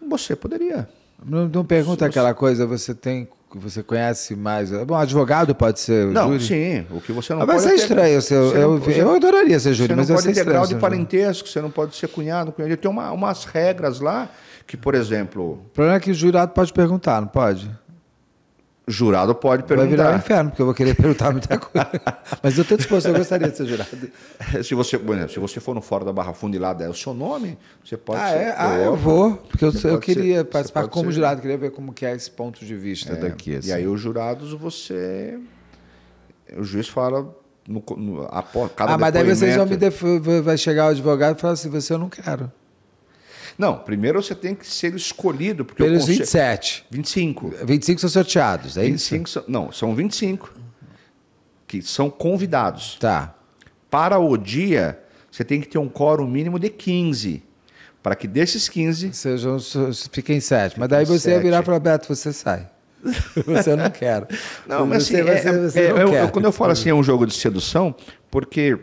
Você poderia. Não, não pergunta você... aquela coisa, você tem você conhece mais. É bom, advogado pode ser. Não, júri? sim. O que você não ah, pode. Mas é, é estranho. Ter, eu, eu, eu, adoraria ser júri, mas é estranho. Você não pode ter grau de parentesco, você não pode ser cunhado, cunhado. Tem uma, umas regras lá que, por exemplo. O problema é que o jurado pode perguntar, não pode? jurado pode perguntar. Vai virar um inferno, porque eu vou querer perguntar muita coisa. [LAUGHS] Mas eu estou disposto, eu gostaria de ser jurado. [LAUGHS] Se você, se você for no Fora da Barra Funda e lá der o seu nome, você pode ah, ser. É? Ah, eu, eu vou, porque eu, eu queria ser, participar como ser. jurado, queria ver como que é esse ponto de vista é, daqui. Assim. E aí assim. os jurados, você... O juiz fala... No, no, a, cada ah, mas daí vocês vão me... Def... Vai chegar o advogado e falar assim, você eu não quero. Não, primeiro você tem que ser escolhido. Porque Pelos conselho... 27. 25. 25 são sorteados, é 25 isso? São... Não, são 25 que são convidados. Tá. Para o dia, você tem que ter um quórum mínimo de 15 para que desses 15. Sejam, fiquem 7. Mas daí você 7. ia virar para o Beto, você sai. [LAUGHS] você não quer. Não, mas assim, você, é, você, é, não eu, quer. quando eu falo assim, é um jogo de sedução, porque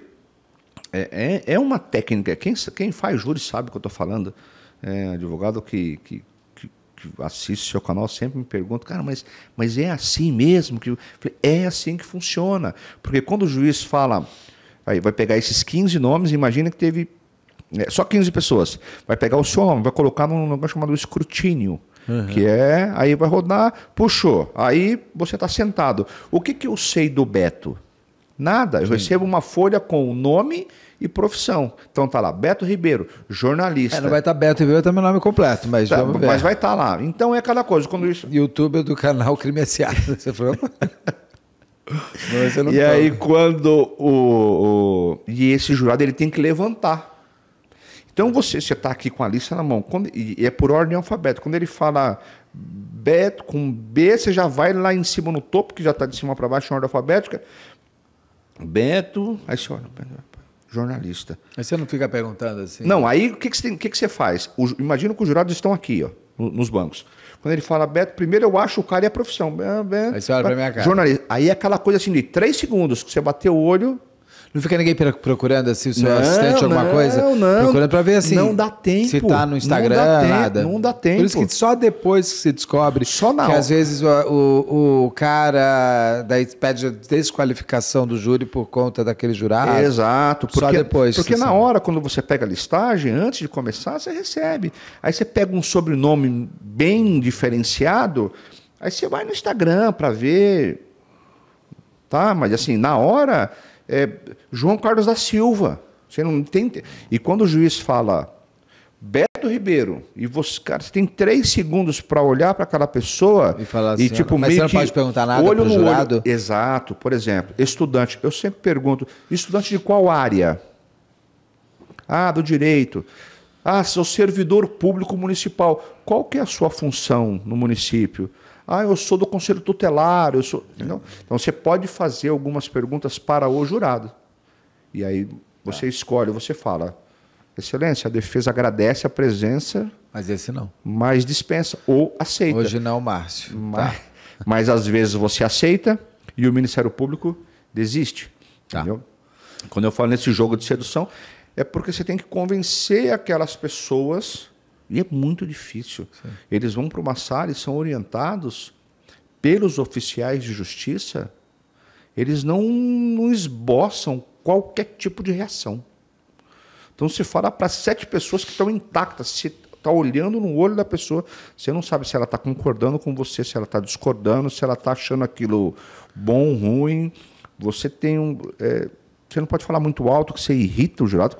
é, é, é uma técnica. Quem, quem faz júri sabe o que eu estou falando é, advogado que, que, que, que assiste o seu canal sempre me pergunta, cara, mas, mas é assim mesmo? que É assim que funciona. Porque quando o juiz fala, aí vai pegar esses 15 nomes, imagina que teve é, só 15 pessoas, vai pegar o seu nome, vai colocar num negócio chamado escrutínio. Uhum. Que é, aí vai rodar, puxou, aí você está sentado. O que, que eu sei do Beto? Nada, eu Sim. recebo uma folha com o nome e profissão. Então tá lá, Beto Ribeiro, jornalista. É, não vai estar tá Beto Ribeiro, tá meu nome completo, mas tá, vamos ver. Mas vai estar tá lá. Então é aquela coisa. Quando isso... YouTube do canal Crime S.A. [LAUGHS] Você falou? [LAUGHS] não, não e fala. aí quando o, o, E esse jurado ele tem que levantar. Então você está aqui com a lista na mão. Quando, e é por ordem alfabética. Quando ele fala Beto com B, você já vai lá em cima no topo, que já está de cima para baixo em ordem alfabética. Beto. Aí você olha jornalista. Mas você não fica perguntando assim? Não, aí o que, que, você, tem, que, que você faz? O, imagina que os jurados estão aqui, ó, nos bancos. Quando ele fala Beto, primeiro eu acho o cara e a profissão. Beto, aí você olha pra minha cara. Jornalista. Aí é aquela coisa assim de três segundos, que você bateu o olho, não fica ninguém procurando assim, o seu não, assistente, alguma não, coisa? Não, Procurando para ver assim. Não dá tempo. Se tá no Instagram, não tempo, nada. Não dá tempo. Por isso que só depois que se descobre só não. que às vezes o, o, o cara daí pede a desqualificação do júri por conta daquele jurado. Exato. Porque, só depois. Porque na sabe. hora, quando você pega a listagem, antes de começar, você recebe. Aí você pega um sobrenome bem diferenciado, aí você vai no Instagram para ver. Tá? Mas assim, na hora é, João Carlos da Silva. Você não tem. E quando o juiz fala Beto Ribeiro, e você, cara, você tem três segundos para olhar para aquela pessoa e falar assim, e, tipo, mas meio você não pode perguntar nada olho no jurado? Olho. Exato. Por exemplo, estudante. Eu sempre pergunto, estudante de qual área? Ah, do direito. Ah, sou servidor público municipal. Qual que é a sua função no município? Ah, eu sou do conselho tutelar, eu sou. É. Então você pode fazer algumas perguntas para o jurado. E aí você ah. escolhe, você fala. Excelência, a defesa agradece a presença. Mas esse não. Mas dispensa ou aceita. Hoje não, Márcio. Mas, tá. [LAUGHS] mas às vezes você aceita e o Ministério Público desiste. Tá. Entendeu? Quando eu falo nesse jogo de sedução, é porque você tem que convencer aquelas pessoas e é muito difícil. Sim. Eles vão para uma sala e são orientados pelos oficiais de justiça. Eles não, não esboçam qualquer tipo de reação. Então, se fala para sete pessoas que estão intactas, se está olhando no olho da pessoa, você não sabe se ela está concordando com você, se ela está discordando, se ela está achando aquilo bom, ruim. Você tem um. É, você não pode falar muito alto, que você irrita o jurado,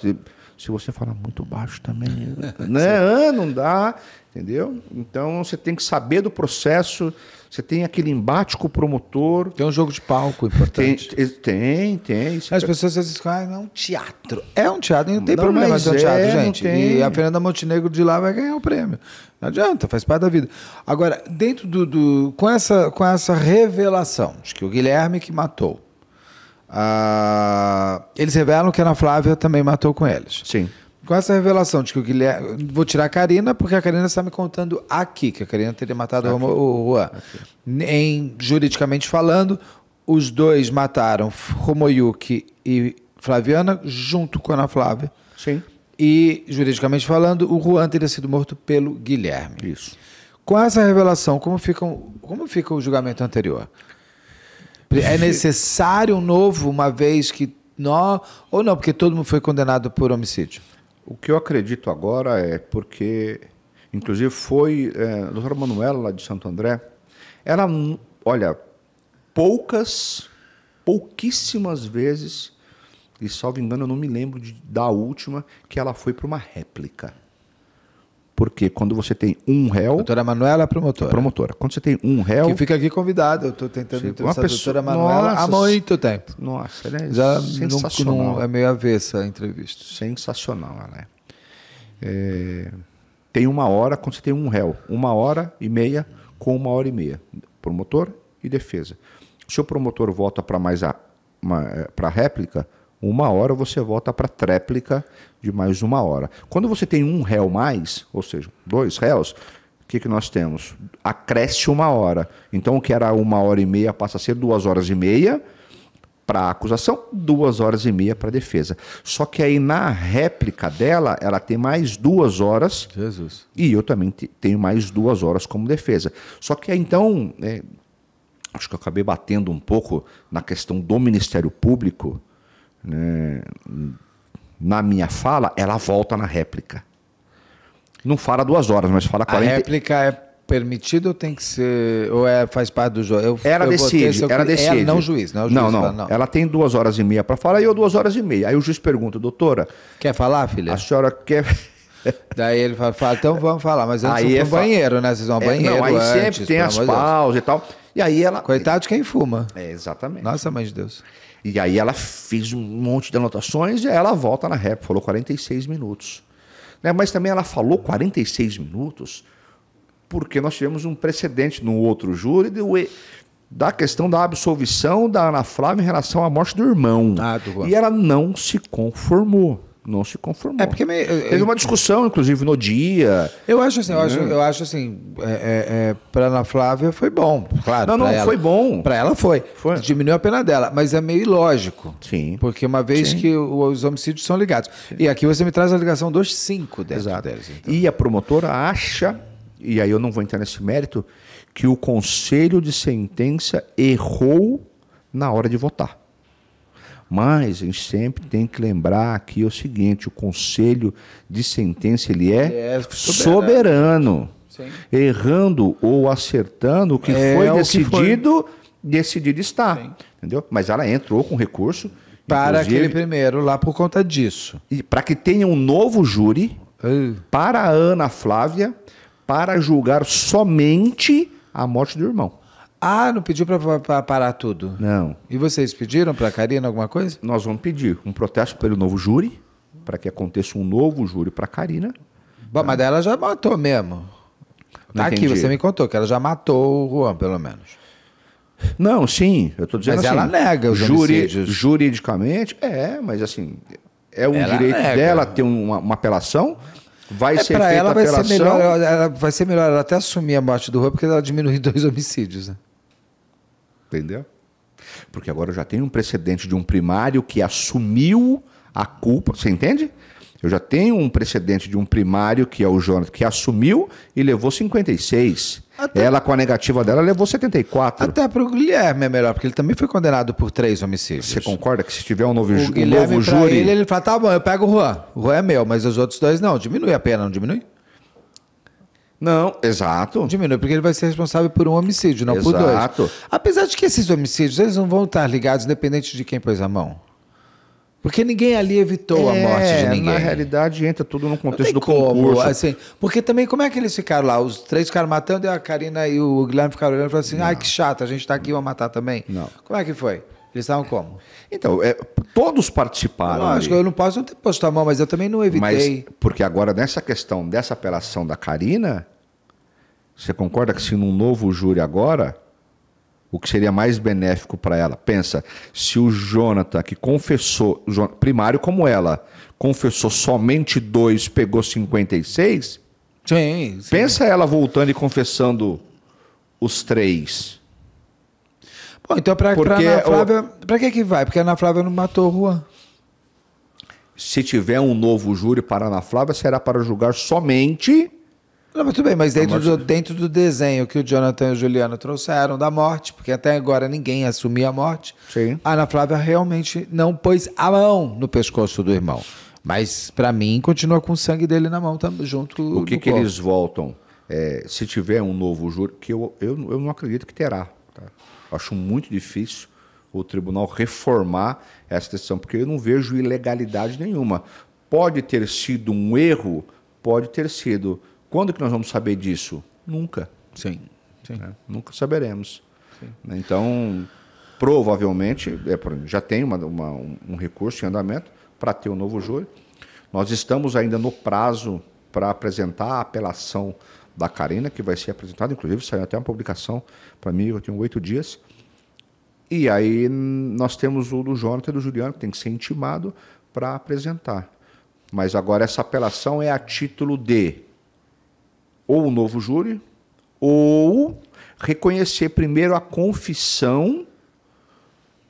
se você falar muito baixo também, [LAUGHS] né? Ah, não dá, entendeu? Então você tem que saber do processo, você tem aquele embate com o promotor. Tem um jogo de palco importante. Tem, tem. tem. As pessoas às vezes falam, ah, não, é um teatro. É um teatro, não tem não, problema mas é um teatro, é, gente. E a Fernanda Montenegro de lá vai ganhar o prêmio. Não adianta, faz parte da vida. Agora, dentro do. do com, essa, com essa revelação de que o Guilherme que matou ah, eles revelam que a Ana Flávia também matou com eles. Sim. Com essa revelação de que o Guilherme. Vou tirar a Karina, porque a Karina está me contando aqui, que a Karina teria matado aqui. o Juan. Em, juridicamente falando, os dois mataram Romoyuki e Flaviana junto com a Ana Flávia. Sim. E, juridicamente falando, o Juan teria sido morto pelo Guilherme. Isso. Com essa revelação, como, ficam, como fica o julgamento anterior? É necessário um novo, uma vez que nós. Ou não, porque todo mundo foi condenado por homicídio? O que eu acredito agora é porque. Inclusive foi. É, a doutora Manuela, lá de Santo André, ela. Olha, poucas, pouquíssimas vezes, e salvo engano, eu não me lembro de, da última, que ela foi para uma réplica. Porque quando você tem um réu. Doutora Manuela é promotora. Promotora. Quando você tem um réu. Que fica aqui convidado. Eu estou tentando Sim, entrevistar pessoa, a doutora Manuela nossa, há muito tempo. Nossa, ela é Já sensacional. Não, não é meio avessa a entrevista. Sensacional ela é. é. Tem uma hora quando você tem um réu. Uma hora e meia com uma hora e meia. Promotor e defesa. Se o promotor volta para mais a é, para réplica, uma hora, você volta para a tréplica de mais uma hora. Quando você tem um réu mais, ou seja, dois réus, o que, que nós temos? Acresce uma hora. Então, o que era uma hora e meia passa a ser duas horas e meia para a acusação, duas horas e meia para a defesa. Só que aí na réplica dela, ela tem mais duas horas. Jesus. E eu também tenho mais duas horas como defesa. Só que aí, então, é, acho que eu acabei batendo um pouco na questão do Ministério Público, né, na minha fala, ela volta na réplica. Não fala duas horas, mas fala 40. A réplica é permitida ou tem que ser. Ou é, faz parte do jogo? ela, eu decide, ela é, decide. Ela não juiz, não é o juiz. Não, não. Fala, não. Ela tem duas horas e meia para falar e eu duas horas e meia. Aí o juiz pergunta, doutora. Quer falar, filha? A senhora quer. [LAUGHS] Daí ele fala, fala, então vamos falar, mas antes aí é fa... banheiro, né? Vocês vão ao é, banheiro. Não, aí antes, sempre tem as pausas e tal. E aí ela. Coitado de quem fuma. É, exatamente. Nossa, mãe de Deus. E aí ela fez um monte de anotações e ela volta na rap, falou 46 minutos. Né? Mas também ela falou 46 minutos porque nós tivemos um precedente no outro júri do, da questão da absolvição da Ana Flávia em relação à morte do irmão. Ah, e ela não se conformou não se conformou. É porque me, eu, teve uma discussão, inclusive, no dia. Eu acho assim, eu, acho, né? eu acho assim, é, é, é, para Ana Flávia foi bom, claro. Não, não, ela. foi bom. Para ela foi. foi. Diminuiu a pena dela, mas é meio ilógico. Sim. Porque uma vez Sim. que os homicídios são ligados. Sim. E aqui você me traz a ligação dos cinco dentro Exato. Então. E a promotora acha, e aí eu não vou entrar nesse mérito, que o conselho de sentença errou na hora de votar. Mas a gente sempre tem que lembrar aqui o seguinte: o conselho de sentença ele é, ele é soberano. soberano. Errando ou acertando o que é foi decidido, que foi... decidido está. Sim. Entendeu? Mas ela entrou com recurso. Para aquele primeiro, lá por conta disso. E para que tenha um novo júri uh. para a Ana Flávia para julgar somente a morte do irmão. Ah, não pediu para parar tudo? Não. E vocês pediram para a Karina alguma coisa? Nós vamos pedir um protesto pelo novo júri, para que aconteça um novo júri para a Karina. Bom, mas ela já matou mesmo. tá aqui, você me contou que ela já matou o Juan, pelo menos. Não, sim, eu estou dizendo mas assim. Mas ela nega os juri, Juridicamente, é, mas assim, é um ela direito nega. dela ter uma, uma apelação, Vai é, ser feita ela vai apelação. Ser melhor, ela, vai ser melhor ela até assumir a morte do Juan, porque ela diminui [LAUGHS] dois homicídios. Né? Entendeu? Porque agora eu já tenho um precedente de um primário que assumiu a culpa. Você entende? Eu já tenho um precedente de um primário, que é o Jonathan, que assumiu e levou 56. Até... Ela, com a negativa dela, levou 74. Até para o Guilherme é melhor, porque ele também foi condenado por três homicídios. Você concorda que se tiver um novo, o um novo júri. Ele, ele fala: tá bom, eu pego o Juan. O Juan é meu, mas os outros dois não. Diminui a pena, não diminui? Não, exato. Diminui, porque ele vai ser responsável por um homicídio, não exato. por dois. Exato. Apesar de que esses homicídios, eles não vão estar ligados, independente de quem pôs a mão. Porque ninguém ali evitou é, a morte de é, ninguém. Na realidade, entra tudo no contexto do como, concurso. Assim, porque também, como é que eles ficaram lá? Os três ficaram matando e a Karina e o Guilherme ficaram olhando e falaram assim: ai, ah, que chato, a gente tá aqui, vamos matar também. Não. Como é que foi? Eles estavam como? Então, é, todos participaram. Lógico, eu não posso não ter posto a mão, mas eu também não evitei. Mas, porque agora, nessa questão dessa apelação da Karina, você concorda que se num novo júri agora, o que seria mais benéfico para ela? Pensa, se o Jonathan, que confessou, primário como ela, confessou somente dois, pegou 56. Sim, sim. Pensa ela voltando e confessando os três. Bom, então para pra Ana Flávia, o... para que que vai? Porque a Ana Flávia não matou o Juan. Se tiver um novo júri para a Ana Flávia, será para julgar somente... Não, mas tudo bem, mas dentro do, dentro do desenho que o Jonathan e o Juliano trouxeram da morte, porque até agora ninguém assumia a morte, Sim. a Ana Flávia realmente não pôs a mão no pescoço do irmão. Mas, para mim, continua com o sangue dele na mão tá, junto O que, que eles voltam? É, se tiver um novo júri, que eu, eu, eu não acredito que terá. Acho muito difícil o tribunal reformar essa decisão, porque eu não vejo ilegalidade nenhuma. Pode ter sido um erro, pode ter sido. Quando que nós vamos saber disso? Nunca. Sim. Né? Sim. Nunca saberemos. Sim. Né? Então, provavelmente, é, já tem uma, uma, um recurso em andamento para ter um novo júri. Nós estamos ainda no prazo para apresentar a apelação da Karina, que vai ser apresentada, inclusive saiu até uma publicação para mim, eu tenho oito dias. E aí nós temos o do Jonathan e do Juliano, que tem que ser intimado para apresentar. Mas agora essa apelação é a título de ou o novo júri, ou reconhecer primeiro a confissão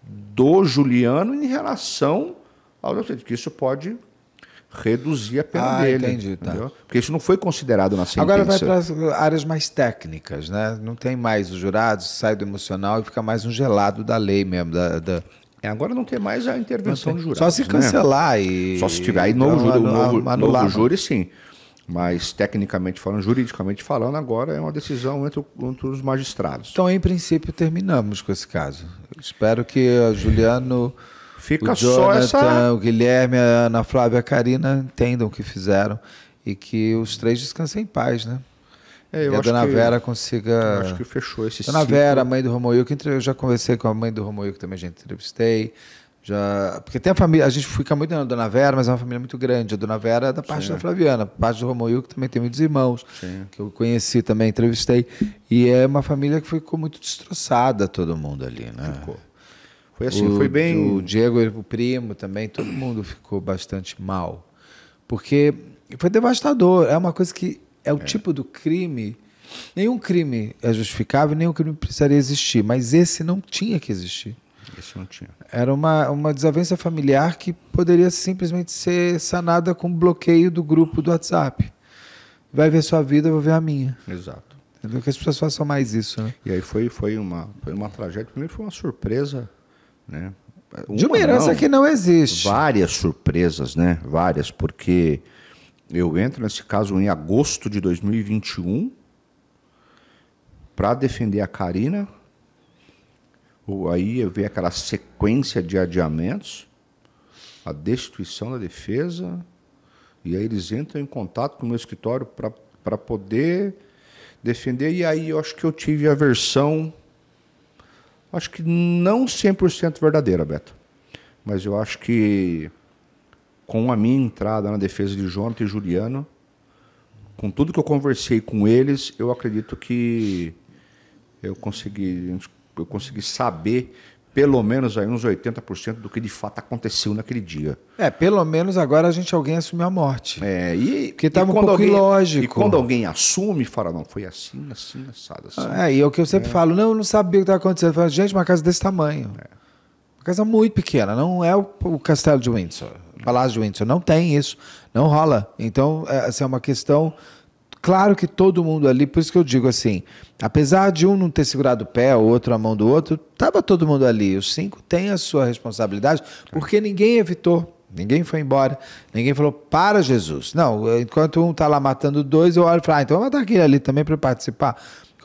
do Juliano em relação ao que isso pode reduzir a pena ah, dele. Entendi, tá. Porque isso não foi considerado na sentença. Agora vai para as áreas mais técnicas, né? Não tem mais os jurados, sai do emocional e fica mais um gelado da lei mesmo, da, da... É, agora não tem mais a intervenção do jurado. Só se né? cancelar né? e. Só se tiver. Aí novo, então, júri, novo, anular, novo né? júri, sim. Mas tecnicamente falando, juridicamente falando, agora é uma decisão entre, entre os magistrados. Então, em princípio, terminamos com esse caso. Espero que a Juliano. Fica o Jonathan, só essa. O Guilherme, a Ana Flávia, a Karina entendam o que fizeram e que os três descansem em paz, né? É, eu e a acho Dona que, Vera consiga. acho que fechou esse Dona ciclo. Vera, a mãe do Romoil, que eu já conversei com a mãe do Romoil, que também a gente entrevistei. Já, porque tem a família, a gente fica muito na Dona Vera, mas é uma família muito grande. A Dona Vera é da parte Sim. da Flaviana, parte do Romoil, que também tem muitos irmãos, Sim. que eu conheci também, entrevistei. E é uma família que ficou muito destroçada, todo mundo ali, né? Ficou. Foi assim, o, foi bem. O Diego, o primo também, todo mundo ficou bastante mal. Porque foi devastador. É uma coisa que é o é. tipo do crime. Nenhum crime é justificável, nenhum crime precisaria existir, mas esse não tinha que existir. Esse não tinha. Era uma, uma desavença familiar que poderia simplesmente ser sanada com bloqueio do grupo do WhatsApp. Vai ver sua vida, eu vou ver a minha. Exato. Entendeu? Que as pessoas façam mais isso, né? E aí foi, foi, uma, foi uma tragédia. Primeiro foi uma surpresa né? Uma, de uma herança não, que não existe. Várias surpresas, né? Várias, porque eu entro nesse caso em agosto de 2021 para defender a Karina. Aí eu vi aquela sequência de adiamentos, a destituição da defesa, e aí eles entram em contato com o meu escritório para poder defender. E aí eu acho que eu tive a versão Acho que não 100% verdadeira, Beto. Mas eu acho que com a minha entrada na defesa de Jonathan e Juliano, com tudo que eu conversei com eles, eu acredito que eu consegui, eu consegui saber pelo menos aí uns 80% do que de fato aconteceu naquele dia. É, pelo menos agora a gente alguém assumiu a morte. É, e que estava um pouco alguém, ilógico. E quando alguém assume, fala não, foi assim, assim, assado, assim. É, e é o que eu sempre é. falo, não, eu não sabia o que estava acontecendo. Eu falo, gente, uma casa desse tamanho. É. Uma casa muito pequena, não é o, o castelo de Windsor, o palácio de Windsor, não tem isso, não rola. Então, essa é, assim, é uma questão Claro que todo mundo ali, por isso que eu digo assim, apesar de um não ter segurado o pé, o outro a mão do outro, estava todo mundo ali. Os cinco têm a sua responsabilidade, porque ninguém evitou. Ninguém foi embora, ninguém falou para Jesus. Não, enquanto um está lá matando dois, eu olho e falo, ah, então vou matar aquele ali também para participar.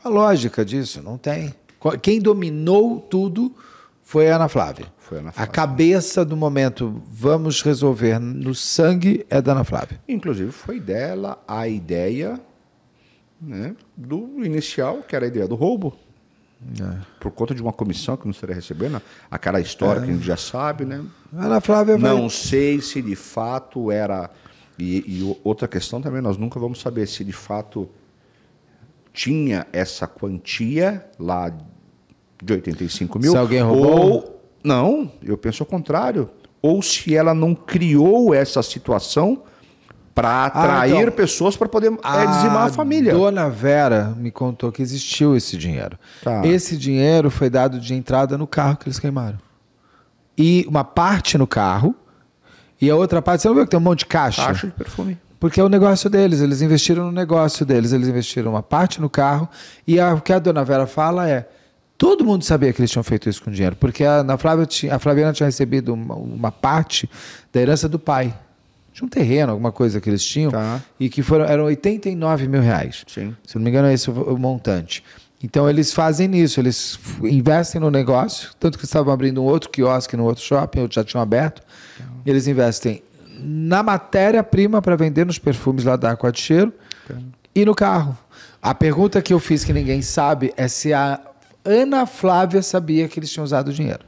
Qual a lógica disso? Não tem. Quem dominou tudo foi a Ana Flávia. Foi a Ana Flávia. A cabeça do momento, vamos resolver no sangue, é da Ana Flávia. Inclusive, foi dela a ideia né, do inicial, que era a ideia do roubo. É. Por conta de uma comissão que não estaria recebendo, aquela história é. que a gente já sabe, né? Ana Flávia Não vai... sei se de fato era. E, e, outra questão também, nós nunca vamos saber se de fato tinha essa quantia lá de 85 mil. Se alguém roubou. Ou não, eu penso ao contrário. Ou se ela não criou essa situação para ah, atrair ah, então, pessoas para poder é, ah, dizimar a família. Dona Vera me contou que existiu esse dinheiro. Tá. Esse dinheiro foi dado de entrada no carro que eles queimaram. E uma parte no carro e a outra parte, você não viu que tem um monte de caixa? Caixa de perfume. Porque é o negócio deles, eles investiram no negócio deles, eles investiram uma parte no carro e a, o que a dona Vera fala é: Todo mundo sabia que eles tinham feito isso com dinheiro, porque a, Flávia tinha, a Flaviana tinha recebido uma, uma, parte da herança do pai. Tinha um terreno, alguma coisa que eles tinham, tá. e que foram, eram 89 mil reais. Sim. Se não me engano, é esse o, montante. Então eles fazem isso, eles investem no negócio, tanto que estavam abrindo um outro quiosque no outro shopping, outro já tinham aberto. Tá. Eles investem na matéria-prima para vender nos perfumes lá da Aqua de Cheiro tá. e no carro. A pergunta que eu fiz que ninguém sabe é se a Ana Flávia sabia que eles tinham usado o dinheiro.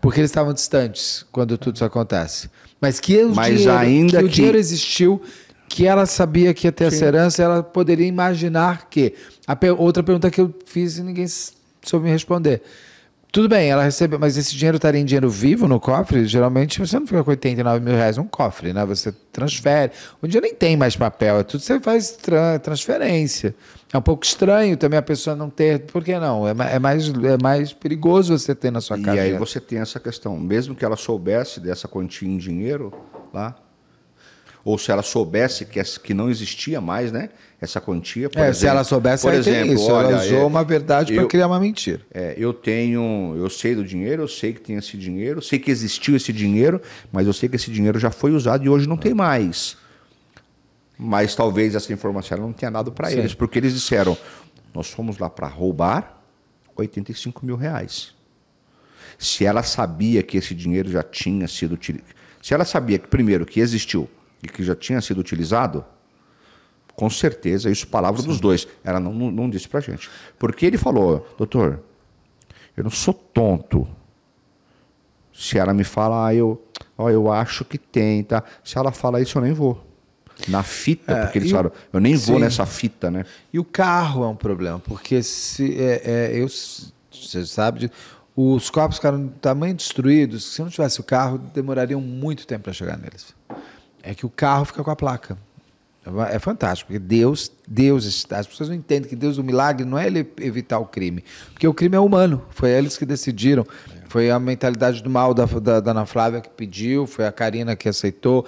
Porque eles estavam distantes quando tudo isso acontece. Mas que o, Mas dinheiro, ainda que, que... o dinheiro existiu, que ela sabia que ia ter Sim. essa herança, ela poderia imaginar que. A pe... Outra pergunta que eu fiz e ninguém soube me responder. Tudo bem, ela recebeu, mas esse dinheiro estaria tá em dinheiro vivo no cofre? Geralmente você não fica com 89 mil reais num cofre, né? Você transfere. Hoje dia nem tem mais papel, é tudo você faz tra transferência. É um pouco estranho também a pessoa não ter. Por que não? É, é, mais, é mais perigoso você ter na sua casa. E aí você tem essa questão. Mesmo que ela soubesse dessa quantia em dinheiro lá, ou se ela soubesse que, que não existia mais, né? Essa quantia. Por é, exemplo, se ela soubesse, por exemplo, isso. Olha, ela usou é, uma verdade para criar uma mentira. É, eu tenho, eu sei do dinheiro, eu sei que tem esse dinheiro, sei que existiu esse dinheiro, mas eu sei que esse dinheiro já foi usado e hoje não tem mais. Mas talvez essa informação não tenha dado para eles, porque eles disseram: nós fomos lá para roubar 85 mil reais. Se ela sabia que esse dinheiro já tinha sido. Se ela sabia que, primeiro, que existiu e que já tinha sido utilizado? Com certeza, isso palavra Sim. dos dois. Ela não, não disse para gente. Porque ele falou, doutor, eu não sou tonto. Se ela me fala, ah, eu, ó, eu acho que tem, tá? Se ela fala isso, eu nem vou. Na fita, é, porque eles falaram, eu nem sim. vou nessa fita, né? E o carro é um problema, porque se é, é, eu, você sabe, os corpos ficaram tamanho destruídos, se não tivesse o carro, demorariam muito tempo para chegar neles é que o carro fica com a placa. É, é fantástico, porque Deus, Deus, as pessoas não entendem que Deus, o milagre não é ele evitar o crime, porque o crime é humano, foi eles que decidiram, foi a mentalidade do mal da, da, da Ana Flávia que pediu, foi a Karina que aceitou,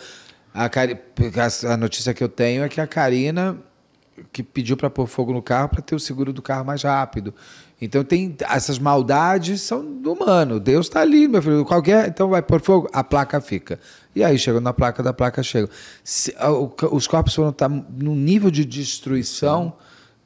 a, Cari, a notícia que eu tenho é que a Karina que pediu para pôr fogo no carro para ter o seguro do carro mais rápido. Então tem essas maldades são do humano. Deus está ali, meu filho. Qualquer então vai pôr fogo, a placa fica. E aí chegam na placa, da placa chegam. os corpos foram estar tá num nível de destruição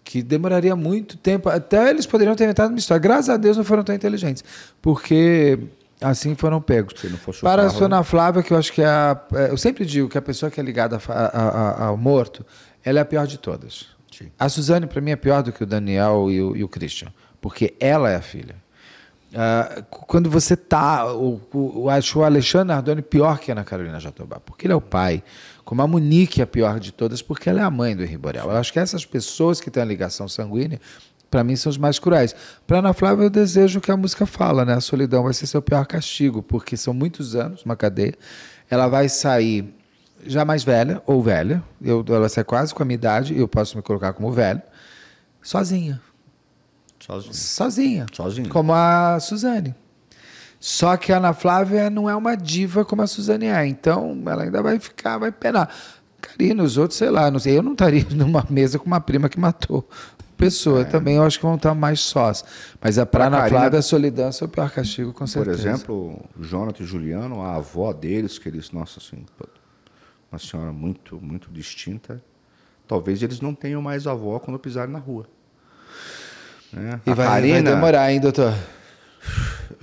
que demoraria muito tempo. Até eles poderiam ter inventado uma história. Graças a Deus não foram tão inteligentes, porque assim foram pegos. Se não fosse Para carro, a Sona Flávia, que eu acho que é a, é, Eu sempre digo que a pessoa que é ligada a, ao morto, ela é a pior de todas. Sim. A Suzane, para mim, é pior do que o Daniel e o, e o Christian, porque ela é a filha. Uh, quando você tá, o, o, acho o Alexandre Nardoni pior que a Ana Carolina Jatobá, porque ele é o pai, como a Monique é a pior de todas, porque ela é a mãe do Borel. Eu acho que essas pessoas que têm a ligação sanguínea, para mim, são os mais cruéis. Para Ana Flávia, eu desejo que a música fala, né? A solidão vai ser seu pior castigo, porque são muitos anos, uma cadeia. Ela vai sair já mais velha, ou velha, eu, ela sai quase com a minha idade, eu posso me colocar como velho, sozinha Sozinha. Sozinha. Sozinha. Como a Suzane. Só que a Ana Flávia não é uma diva como a Suzane é. Então ela ainda vai ficar, vai penar. Carina, os outros, sei lá, não sei. Eu não estaria [LAUGHS] numa mesa com uma prima que matou pessoa. É. Também eu acho que vão estar mais sós. Mas é a Ana Carina, Flávia, a solidão é o pior castigo, com certeza. Por exemplo, o Jonathan e Juliano, a avó deles, que eles, nossa, assim, uma senhora muito, muito distinta. Talvez eles não tenham mais avó quando pisarem na rua. Né? E vai, carina, vai demorar, hein, doutor?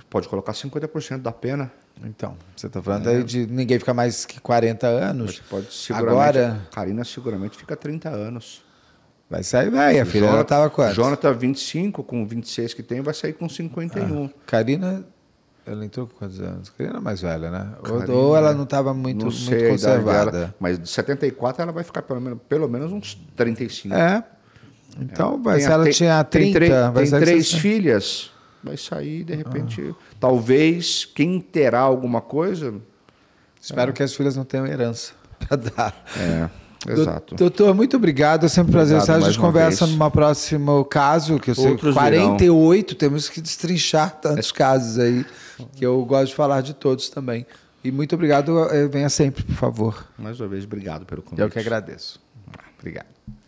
Pode colocar 50% da pena. Então, você está falando é. de ninguém ficar mais que 40 anos. Pode, pode Agora. Karina seguramente fica 30 anos. Vai sair velha, a filha. Jonathan, ela tava quanto? Jonathan, 25, com 26 que tem, vai sair com 51. Ah, ela entrou com quantos anos? Karina é mais velha, né? Karina, ou, ela não estava muito, não muito conservada. Dela, mas de 74 ela vai ficar pelo menos, pelo menos uns 35. É, então, é. vai, se ela tinha 30, tem, vai tem três filhas, vai sair de ah. repente. Ah. Talvez quem terá alguma coisa. Espero é. que as filhas não tenham herança [LAUGHS] para dar. É. Exato. Doutor, muito obrigado. É sempre um prazer obrigado, A gente conversa num próximo caso, que eu sei Outros 48, virão. temos que destrinchar tantos é. casos aí, que eu gosto de falar de todos também. E muito obrigado, eh, venha sempre, por favor. Mais uma vez, obrigado pelo convite. Eu que agradeço. Obrigado.